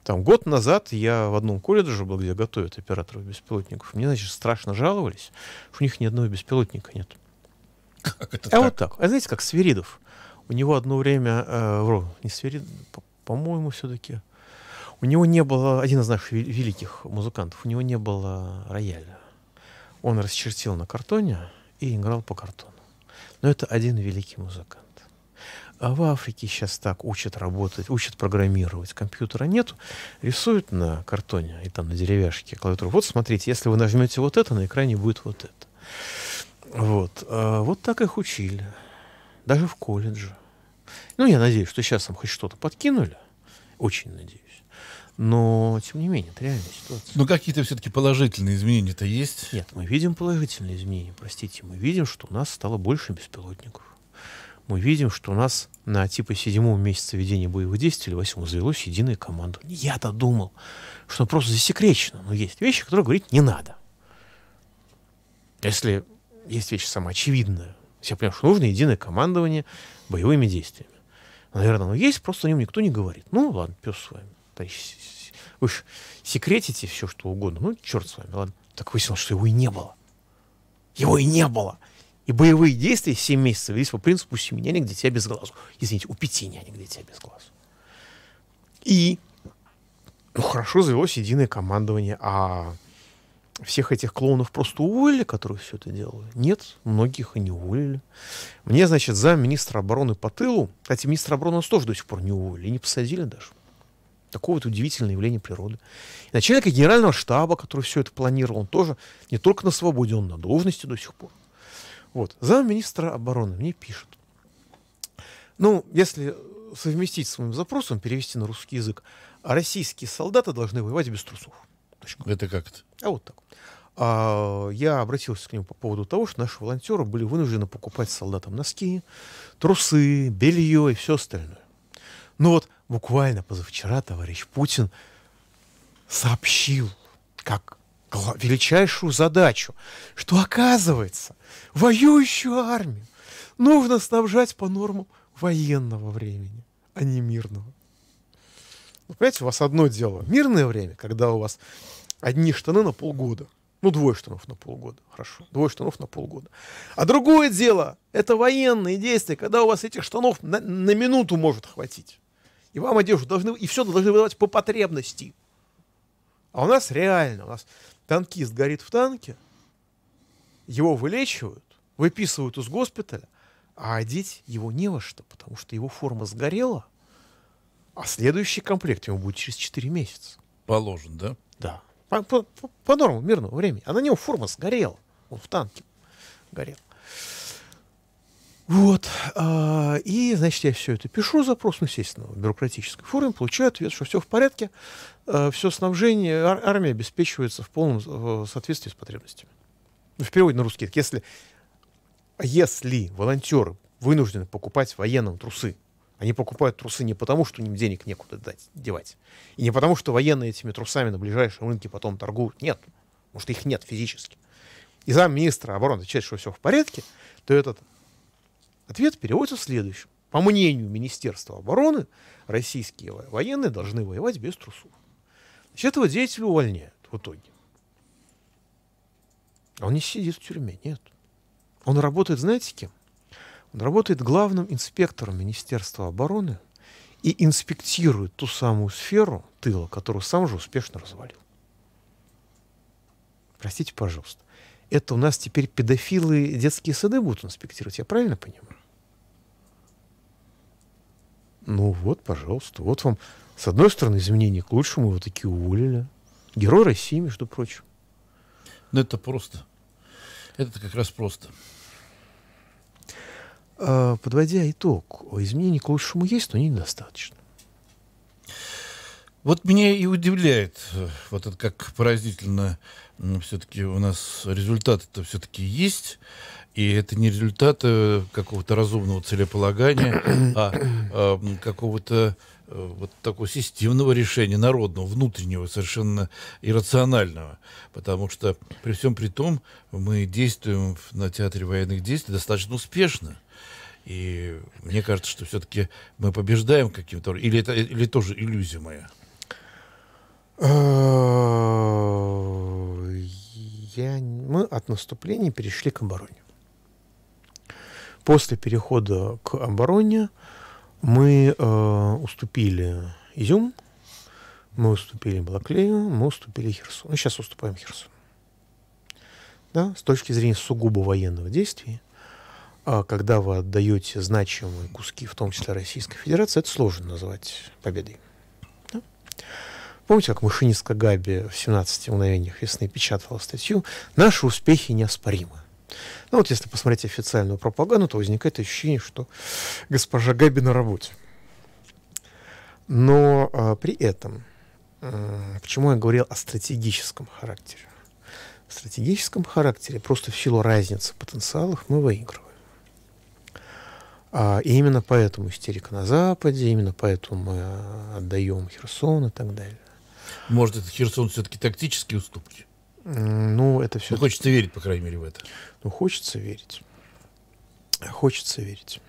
Там год назад я в одном колледже был, где готовят операторов беспилотников. Мне, значит, страшно жаловались, что у них ни одного беспилотника нет. Как <laughs> это а так? вот так. А знаете, как Свиридов. У него одно время, э, не Свиридов, по-моему, все-таки. У него не было, один из наших великих музыкантов, у него не было рояля. Он расчертил на картоне и играл по картону. Но это один великий музыкант. А в Африке сейчас так учат работать, учат программировать. Компьютера нету, рисуют на картоне и там на деревяшке клавиатуру. Вот смотрите, если вы нажмете вот это, на экране будет вот это. Вот. А, вот так их учили. Даже в колледже. Ну, я надеюсь, что сейчас там хоть что-то подкинули. Очень надеюсь. Но, тем не менее, это реальная ситуация. Но какие-то все-таки положительные изменения-то есть? Нет, мы видим положительные изменения, простите. Мы видим, что у нас стало больше беспилотников. Мы видим, что у нас на типа седьмого месяца ведения боевых действий или восьмого завелось единая команда. Я-то думал, что просто засекречено. Но есть вещи, которые говорить не надо. Если есть вещь самоочевидная. Я понимаю, что нужно единое командование боевыми действиями. Наверное, оно есть, просто о нем никто не говорит. Ну, ладно, пес с вами. Вы же секретите все, что угодно. Ну, черт с вами, ладно. Так выяснилось, что его и не было. Его и не было. И боевые действия 7 месяцев велись по принципу «у семи нянек дитя без глазу». Извините, у пяти нянек дитя без глазу. И ну, хорошо завелось единое командование, а всех этих клоунов просто уволили, которые все это делали? Нет, многих и не уволили. Мне, значит, за министра обороны по тылу, кстати, министра обороны нас тоже до сих пор не уволили, не посадили даже. Такое вот удивительное явление природы. И начальника генерального штаба, который все это планировал, он тоже не только на свободе, он на должности до сих пор. Вот. Замминистра обороны мне пишет. Ну, если совместить с моим запросом, перевести на русский язык, российские солдаты должны воевать без трусов карточку. Это как это? А вот так. А, я обратился к нему по поводу того, что наши волонтеры были вынуждены покупать солдатам носки, трусы, белье и все остальное. Ну вот буквально позавчера товарищ Путин сообщил, как величайшую задачу, что оказывается воюющую армию нужно снабжать по нормам военного времени, а не мирного. Ну, понимаете, у вас одно дело мирное время, когда у вас одни штаны на полгода. Ну, двое штанов на полгода. Хорошо. Двое штанов на полгода. А другое дело, это военные действия, когда у вас этих штанов на, на минуту может хватить. И вам одежду должны, и все должны выдавать по потребности. А у нас реально, у нас танкист горит в танке, его вылечивают, выписывают из госпиталя, а одеть его не во что, потому что его форма сгорела, а следующий комплект ему будет через 4 месяца. Положен, да? Да. По, по, по норму мирного времени. А на него форма сгорела. Он в танке горел. Вот. А, и, значит, я все это пишу, запрос, ну, естественно, в бюрократической форме, получаю ответ, что все в порядке, а, все снабжение, ар- армия обеспечивается в полном э, соответствии с потребностями. Ну, в переводе на русский, если, если волонтеры вынуждены покупать военным трусы, они покупают трусы не потому, что им денег некуда дать, девать. И не потому, что военные этими трусами на ближайшем рынке потом торгуют. Нет. Потому что их нет физически. И замминистра обороны отвечает, что все в порядке, то этот ответ переводится в следующем. По мнению Министерства обороны, российские военные должны воевать без трусов. Значит, этого деятеля увольняют в итоге. А он не сидит в тюрьме, нет. Он работает, знаете, кем? работает главным инспектором Министерства обороны и инспектирует ту самую сферу тыла, которую сам же успешно развалил. Простите, пожалуйста. Это у нас теперь педофилы детские сады будут инспектировать, я правильно понимаю? Ну вот, пожалуйста, вот вам, с одной стороны, изменения к лучшему, его таки уволили. Герой России, между прочим. Ну это просто. Это как раз просто. А, подводя итог, изменений к лучшему есть, но недостаточно. Вот меня и удивляет, э, вот это как поразительно, все-таки у нас результаты-то все-таки есть, и это не результаты какого-то разумного целеполагания, а, а какого-то э, вот такого системного решения, народного, внутреннего, совершенно иррационального. Потому что при всем при том мы действуем на театре военных действий достаточно успешно. И мне кажется, что все-таки мы побеждаем каким-то... Или это или тоже иллюзия моя? Э, я... Мы от наступления перешли к обороне. После перехода к обороне мы э, уступили Изюм, мы уступили Балаклею, мы уступили Херсону. Ну, мы сейчас уступаем Херсону. Да, с точки зрения сугубо военного действия, а когда вы отдаете значимые куски, в том числе Российской Федерации, это сложно назвать победой. Да? Помните, как машинистка Габи в 17 мгновениях весны печатала статью «Наши успехи неоспоримы». Ну вот если посмотреть официальную пропаганду, то возникает ощущение, что госпожа Габи на работе. Но э, при этом, э, почему я говорил о стратегическом характере? В стратегическом характере просто в силу разницы потенциалов мы выигрываем. А, и именно поэтому истерика на Западе, именно поэтому мы а, отдаем Херсон и так далее. Может, это Херсон все-таки тактические уступки? Ну, это все... Ну, хочется верить, по крайней мере, в это. Ну, хочется верить. Хочется верить.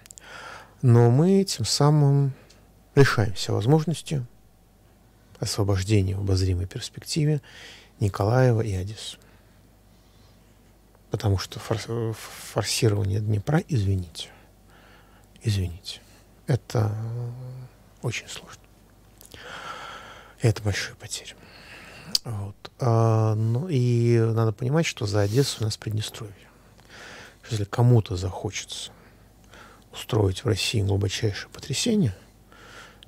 Но мы тем самым лишаемся возможности освобождения в обозримой перспективе Николаева и Одессу. Потому что форс форсирование Днепра, извините, извините. Это э, очень сложно. И это большая потеря. Вот. А, ну, и надо понимать, что за Одессу у нас Приднестровье. Если кому-то захочется устроить в России глубочайшее потрясение,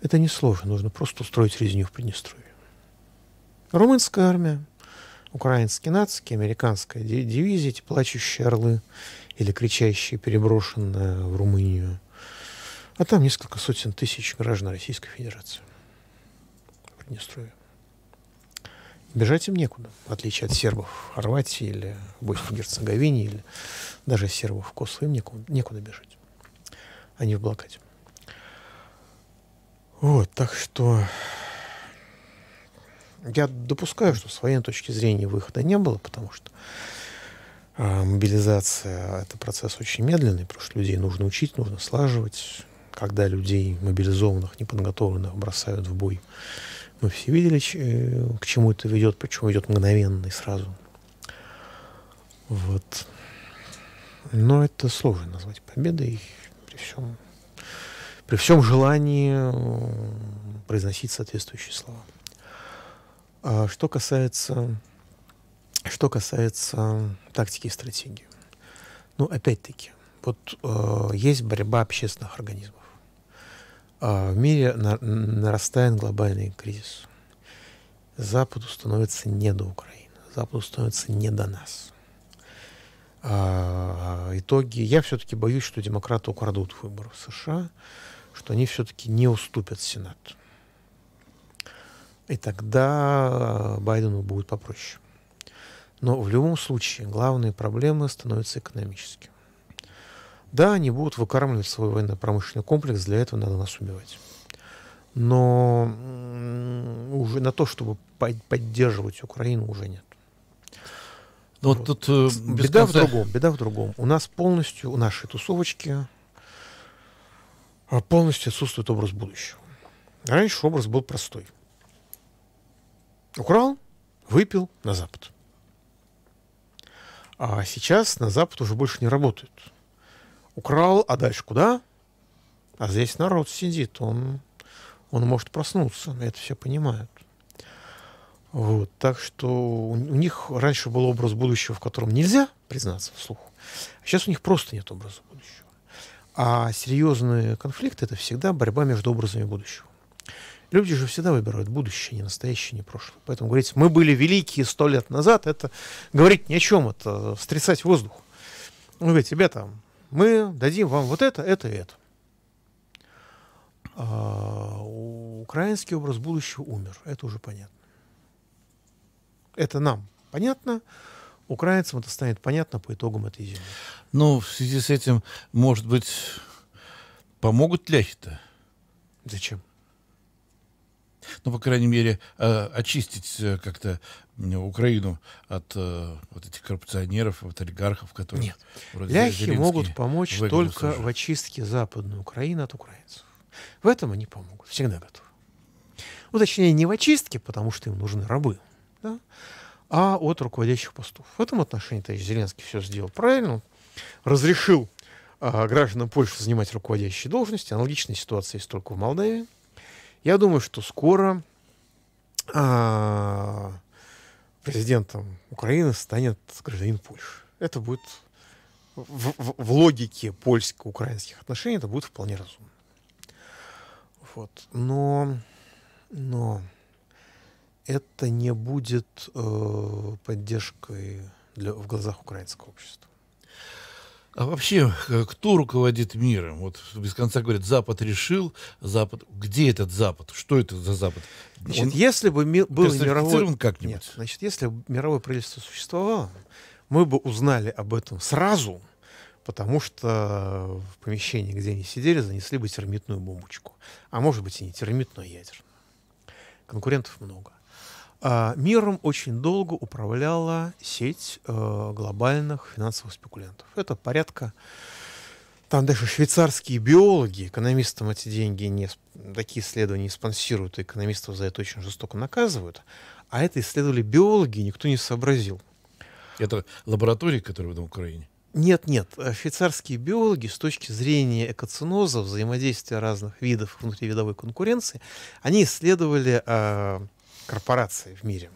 это несложно. Нужно просто устроить резню в Приднестровье. Румынская армия, украинские нацики, американская дивизия, эти плачущие орлы или кричащие, переброшенные в Румынию – а там несколько сотен тысяч граждан Российской Федерации в Приднестровье. Бежать им некуда, в отличие от сербов в Хорватии или в Боснии-Герцеговине, или даже сербов в Косово. Им некуда, некуда бежать. Они в блокаде. Вот, так что я допускаю, что с военной точки зрения выхода не было, потому что э, мобилизация – это процесс очень медленный, потому что людей нужно учить, нужно слаживать, когда людей мобилизованных, неподготовленных бросают в бой. Мы все видели, э, к чему это ведет, почему идет мгновенно и сразу. Вот. Но это сложно назвать победой при всем, при всем желании э, произносить соответствующие слова. А что касается, что касается тактики и стратегии. Ну, опять-таки, вот э, есть борьба общественных организмов. А, в мире нарастает глобальный кризис. Западу становится не до Украины, Западу становится не до нас. А, итоги. Я все-таки боюсь, что демократы украдут выборы в США, что они все-таки не уступят Сенат. И тогда а, Байдену будет попроще. Но в любом случае главные проблемы становятся экономическими. Да, они будут выкармливать свой военно-промышленный комплекс, для этого надо нас убивать. Но уже на то, чтобы поддерживать Украину, уже нет. Но ну, вот. тут э, беда конца... в другом. Беда в другом. У нас полностью, у нашей тусовочки а, полностью отсутствует образ будущего. Раньше образ был простой. Украл, выпил на Запад. А сейчас на Запад уже больше не работают. Украл, а дальше куда? А здесь народ сидит, он, он может проснуться, это все понимают. Вот, так что у, у них раньше был образ будущего, в котором нельзя признаться вслух, а сейчас у них просто нет образа будущего. А серьезный конфликт – это всегда борьба между образами будущего. Люди же всегда выбирают будущее, не настоящее, не прошлое. Поэтому говорить «мы были великие сто лет назад» – это говорить ни о чем, это стрясать воздух. Ну, ведь, ребята, мы дадим вам вот это, это и это. А, украинский образ будущего умер, это уже понятно. Это нам понятно, украинцам это станет понятно по итогам этой зимы. Ну, в связи с этим, может быть, помогут ляхи-то? Зачем? ну, по крайней мере, э, очистить э, как-то Украину от э, вот этих коррупционеров, от олигархов, которые... Нет, ляхи Зеленский могут помочь только уже. в очистке Западной Украины от украинцев. В этом они помогут, всегда готовы. Ну, точнее, не в очистке, потому что им нужны рабы, да? а от руководящих постов. В этом отношении товарищ Зеленский все сделал правильно. разрешил а, гражданам Польши занимать руководящие должности. Аналогичная ситуация есть только в Молдавии. Я думаю, что скоро а, президентом Украины станет гражданин Польши. Это будет в, в, в логике польско-украинских отношений, это будет вполне разумно. Вот. Но, но это не будет э, поддержкой для, в глазах украинского общества. А вообще, э, кто руководит миром? Вот без конца говорят, Запад решил, Запад... Где этот Запад? Что это за Запад? Значит, Он если бы ми- был мировой... как-нибудь? Нет, значит, если бы мировое правительство существовало, мы бы узнали об этом сразу, потому что в помещении, где они сидели, занесли бы термитную бомбочку. А может быть и не термитную, а ядерную. Конкурентов много. А, миром очень долго управляла сеть э, глобальных финансовых спекулянтов. Это порядка... Там даже швейцарские биологи, экономистам эти деньги не... Такие исследования не спонсируют, и экономистов за это очень жестоко наказывают. А это исследовали биологи, никто не сообразил. Это лаборатории, которые в этом Украине? Нет, нет. Э, швейцарские биологи с точки зрения экоциноза, взаимодействия разных видов внутривидовой конкуренции, они исследовали э, корпораций в мире.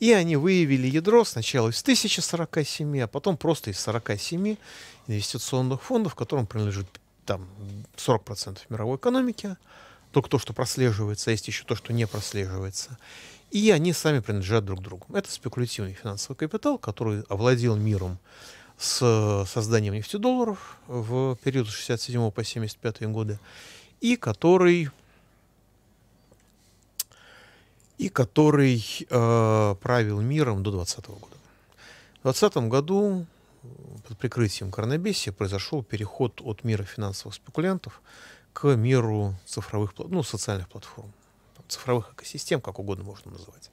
И они выявили ядро сначала из 1047, а потом просто из 47 инвестиционных фондов, которым принадлежит там 40% мировой экономики. Только то, что прослеживается, а есть еще то, что не прослеживается. И они сами принадлежат друг другу. Это спекулятивный финансовый капитал, который овладел миром с э, созданием нефтедолларов в период с 67 по 75 годы, и который и который э, правил миром до 20 года. В 20 году э, под прикрытием коронабесия произошел переход от мира финансовых спекулянтов к миру цифровых, ну, социальных платформ, цифровых экосистем, как угодно можно называть.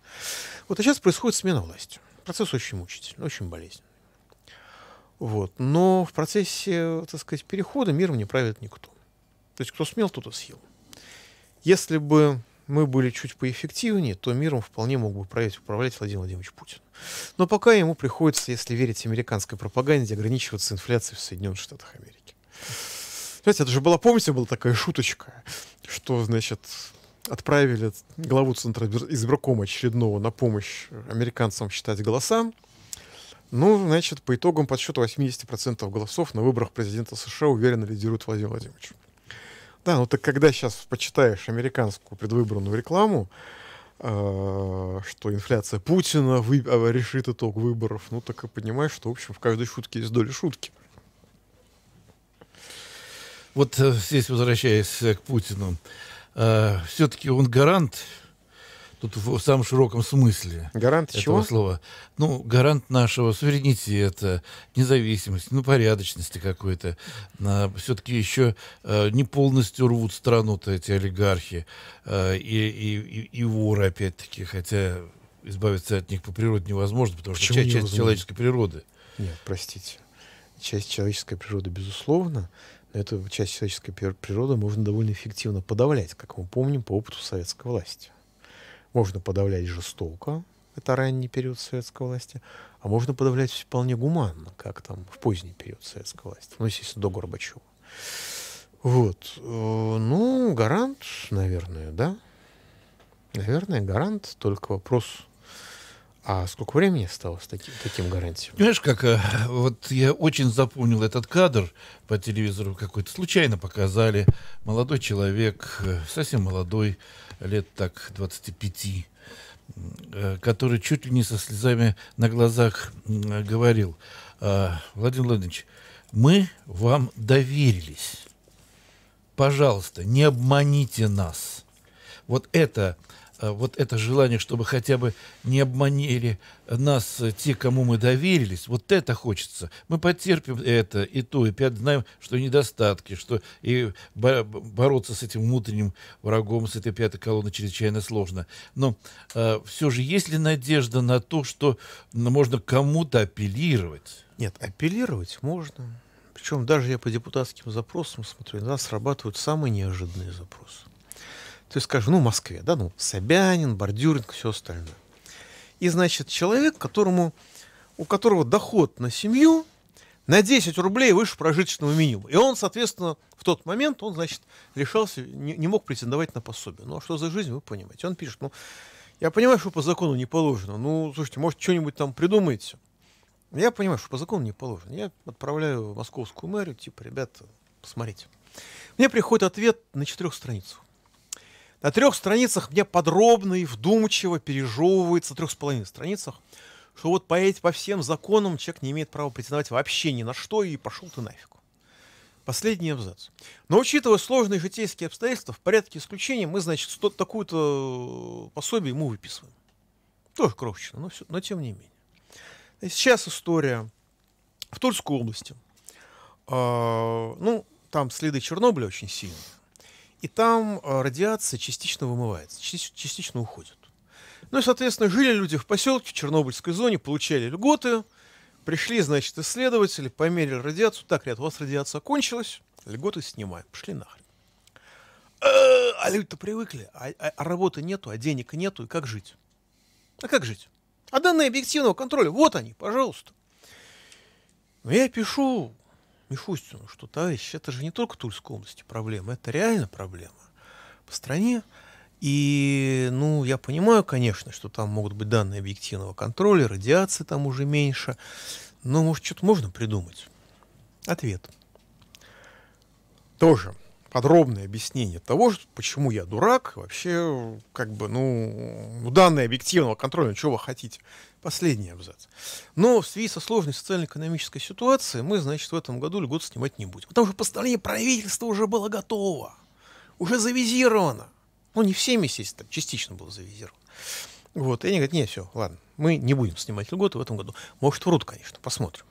Вот а сейчас происходит смена власти. Процесс очень мучительный, очень болезненный. Вот. Но в процессе, так сказать, перехода миром не правит никто. То есть кто смел, тот и съел. Если бы мы были чуть поэффективнее, то миром вполне мог бы править, управлять Владимир Владимирович Путин. Но пока ему приходится, если верить американской пропаганде, ограничиваться инфляцией в Соединенных Штатах Америки. Знаете, это же была, помните, была такая шуточка, что, значит, отправили главу Центра избиркома очередного на помощь американцам считать голоса. Ну, значит, по итогам подсчета 80% голосов на выборах президента США уверенно лидирует Владимир Владимирович. Да, ну так когда сейчас почитаешь американскую предвыборную рекламу, э, что инфляция Путина вы, э, решит итог выборов, ну так и понимаешь, что, в общем, в каждой шутке есть доля шутки. Вот э, здесь, возвращаясь к Путину, все-таки он гарант Тут в самом широком смысле. Гарант этого чего? слова. Ну, гарант нашего суверенитета, независимости, ну, порядочности какой-то. А, Все-таки еще а, не полностью рвут страну-то эти олигархи а, и, и, и, и воры, опять-таки, хотя избавиться от них по природе невозможно, потому Почему что часть, часть человеческой природы. Нет, простите. Часть человеческой природы, безусловно, но эту часть человеческой природы можно довольно эффективно подавлять, как мы помним по опыту советской власти. Можно подавлять жестоко, это ранний период советской власти, а можно подавлять вполне гуманно, как там в поздний период советской власти, ну, естественно, до Горбачева. Вот. Э, ну, гарант, наверное, да. Наверное, гарант, только вопрос, а сколько времени осталось таким, таким гарантием? Понимаешь, как э, вот я очень запомнил этот кадр по телевизору какой-то. Случайно показали. Молодой человек, э, совсем молодой, лет так 25, э, который чуть ли не со слезами на глазах говорил, «А, Владимир Владимирович, мы вам доверились. Пожалуйста, не обманите нас. Вот это Э, вот это желание, чтобы хотя бы не обманили нас э, те, кому мы доверились, вот это хочется. Мы потерпим это и то, и пять знаем, что недостатки, что и бороться с этим внутренним врагом, с этой пятой колонной чрезвычайно сложно. Но э, все же есть ли надежда на то, что можно кому-то апеллировать? Нет, апеллировать можно. Причем даже я по депутатским запросам смотрю, иногда срабатывают самые неожиданные запросы. То есть, скажем, ну, в Москве, да, ну, Собянин, Бордюринг, все остальное. И, значит, человек, которому, у которого доход на семью на 10 рублей выше прожиточного минимума. И он, соответственно, в тот момент, он, значит, лишался, не, не мог претендовать на пособие. Ну, а что за жизнь, вы понимаете. Он пишет, ну, я понимаю, что по закону не положено. Ну, слушайте, может, что-нибудь там придумаете. Я понимаю, что по закону не положено. Я отправляю в московскую мэрию, типа, ребята, посмотрите. Мне приходит ответ на четырех страницах. На трех страницах мне подробно и вдумчиво пережевывается, трех с половиной страницах, что вот по, по всем законам человек не имеет права претендовать вообще ни на что, и пошел ты нафиг. Последний абзац. Но учитывая сложные житейские обстоятельства, в порядке исключения мы, значит, сто, такую-то пособие ему выписываем. Тоже крошечно, но, все, но тем не менее. Сейчас история в Тульской области. Э, ну, там следы Чернобыля очень сильные. И там э, радиация частично вымывается, частично уходит. Ну и, соответственно, жили люди в поселке, в Чернобыльской зоне, получали льготы, пришли, значит, исследователи, померили радиацию. Так, ребят, у вас радиация кончилась, льготы снимаем, пошли нахрен. Э, а люди-то привыкли, а, а, а работы нету, а денег нету, и как жить? А как жить? А данные объективного контроля, вот они, пожалуйста. Но ну, я пишу Мишустину, что, товарищ, это же не только Тульской области проблема, это реально проблема по стране. И, ну, я понимаю, конечно, что там могут быть данные объективного контроля, радиации там уже меньше, но, может, что-то можно придумать. Ответ. Тоже подробное объяснение того, что, почему я дурак, вообще, как бы, ну, ну данные объективного контроля, ну, чего вы хотите. Последний абзац. Но в связи со сложной социально-экономической ситуацией мы, значит, в этом году льгот снимать не будем. Потому что постановление правительства уже было готово, уже завизировано. Ну, не всеми, естественно, частично было завизировано. Вот, и они говорят, не, все, ладно, мы не будем снимать льготы в этом году. Может, врут, конечно, посмотрим.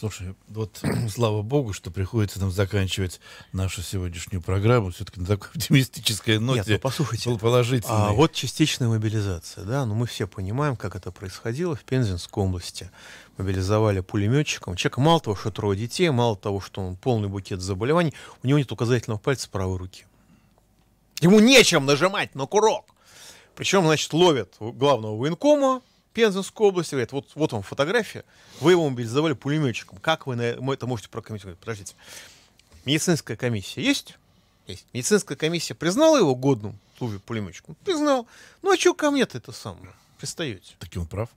Слушай, вот <clears throat> слава богу, что приходится нам заканчивать нашу сегодняшнюю программу все-таки на такой <laughs> оптимистической ноте. Нет, ну послушайте, положительной. А вот частичная мобилизация, да, но ну, мы все понимаем, как это происходило в Пензенской области. Мобилизовали пулеметчиком. Человек мало того, что трое детей, мало того, что он полный букет заболеваний, у него нет указательного пальца правой руки. Ему нечем нажимать на курок. Причем, значит, ловят главного военкома, Пензенской области, говорят, вот, вот вам фотография, вы его мобилизовали пулеметчиком. Как вы на э, это можете прокомментировать? Подождите. Медицинская комиссия есть? Есть. Медицинская комиссия признала его годным в службе пулеметчиком? Признал. Ну а что ко мне-то это самое? Пристаете. Так он прав.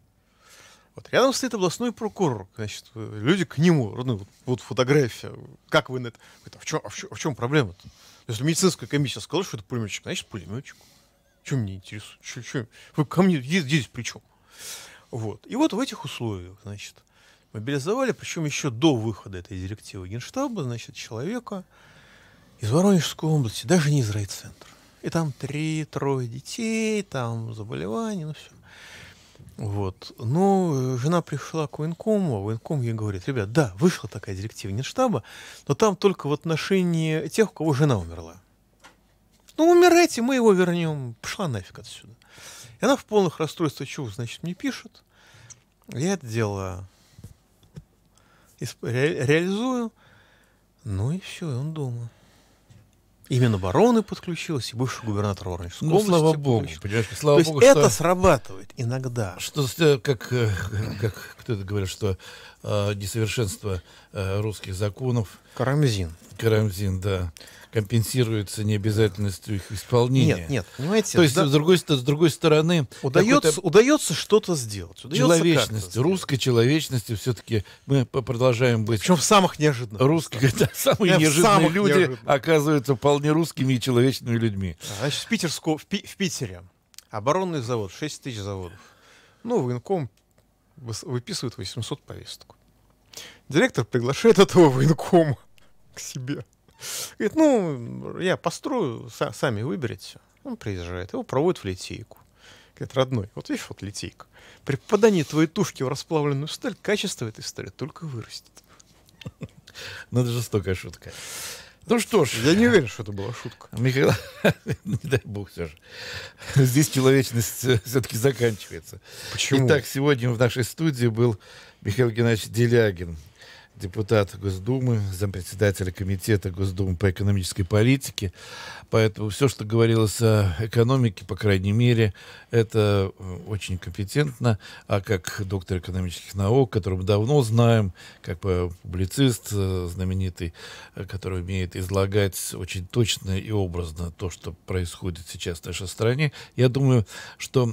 Вот рядом стоит областной прокурор. Значит, э, люди к нему, ну, вот фотография, как вы на это... Говорит, а в чем, а в чем, а в чем проблема-то? Если медицинская комиссия сказала, что это пулеметчик, значит, пулеметчик. Чем мне интересует? Че, че? Вы ко мне здесь, здесь при чем? Вот. И вот в этих условиях, значит, мобилизовали, причем еще до выхода этой директивы Генштаба, значит, человека из Воронежской области, даже не из райцентра. И там три, трое детей, там заболевания, ну все. Вот. Но э, жена пришла к военкому, а военком ей говорит, ребят, да, вышла такая директива Генштаба, но там только в отношении тех, у кого жена умерла. Ну, умирайте, мы его вернем. Пошла нафиг отсюда. И она в полных расстройствах чего значит, мне пишет. Я это дело ре реализую. Ну и все, и он дома. Именно бароны подключилась, и бывший губернатор Воронежской ну, слава богу, понимаешь, слава То богу, есть что... это срабатывает иногда. Что, как, э, как кто-то говорил, что э, несовершенство э, русских законов... Карамзин. Карамзин, да компенсируется необязательностью их исполнения. Нет, нет, понимаете. То есть, да, с, другой, с другой стороны... Удается, удается что-то сделать. Удается человечности, русской человечности все-таки мы продолжаем быть... Причем в самых неожиданных. Русских, да, самые неожиданные самых люди неожиданных. оказываются вполне русскими и человечными людьми. А, значит, в, Питерску, в, Пи, в Питере оборонный завод, 6 тысяч заводов. Ну, военком выписывает 800 повестку. Директор приглашает этого военкома к себе. Говорит, ну, я построю, сами выберете все. Он приезжает, его проводят в литейку. Говорит, родной, вот видишь, вот литейка. При попадании твоей тушки в расплавленную сталь качество этой стали только вырастет. Ну, это жестокая шутка. Ну что ж. Я не уверен, что это была шутка. Михаил, <laughs> не дай бог все же. Здесь человечность все-таки заканчивается. Почему? Итак, сегодня в нашей студии был Михаил Геннадьевич Делягин, депутат Госдумы, зампредседателя комитета Госдумы по экономической политике. Поэтому все, что говорилось о экономике, по крайней мере, это э, очень компетентно. А как доктор экономических наук, которого давно знаем, как публицист э, знаменитый, э, который умеет излагать очень точно и образно то, что происходит сейчас в нашей стране, я думаю, что,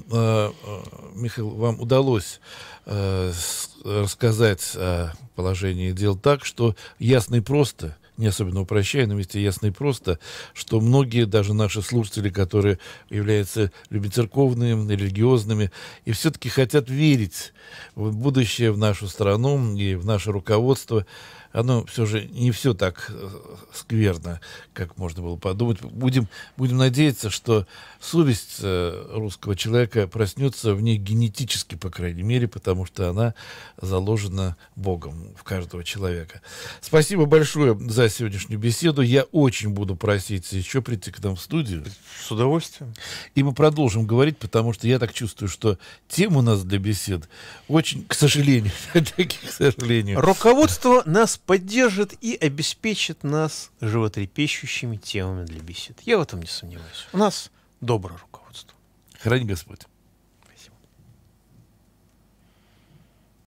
Михаил, вам удалось рассказать о положении компании делал так, что ясно и просто, не особенно упрощая, но вместе ясно и просто, что многие, даже наши слушатели, которые являются любицерковными, религиозными, и все-таки хотят верить в будущее, в нашу страну и в наше руководство, оно все же не все так э, скверно, как можно было подумать. Будем, будем надеяться, что совесть э, русского человека проснется в ней генетически, по крайней мере, потому что она заложена Богом в каждого человека. Спасибо большое за сегодняшнюю беседу. Я очень буду просить еще прийти к нам в студию. С удовольствием. И мы продолжим говорить, потому что я так чувствую, что тем у нас для бесед очень, к сожалению, <laughs> к сожалению. Руководство нас поддержит и обеспечит нас животрепещущими темами для бесед. Я в этом не сомневаюсь. У нас доброе руководство. Храни Господь.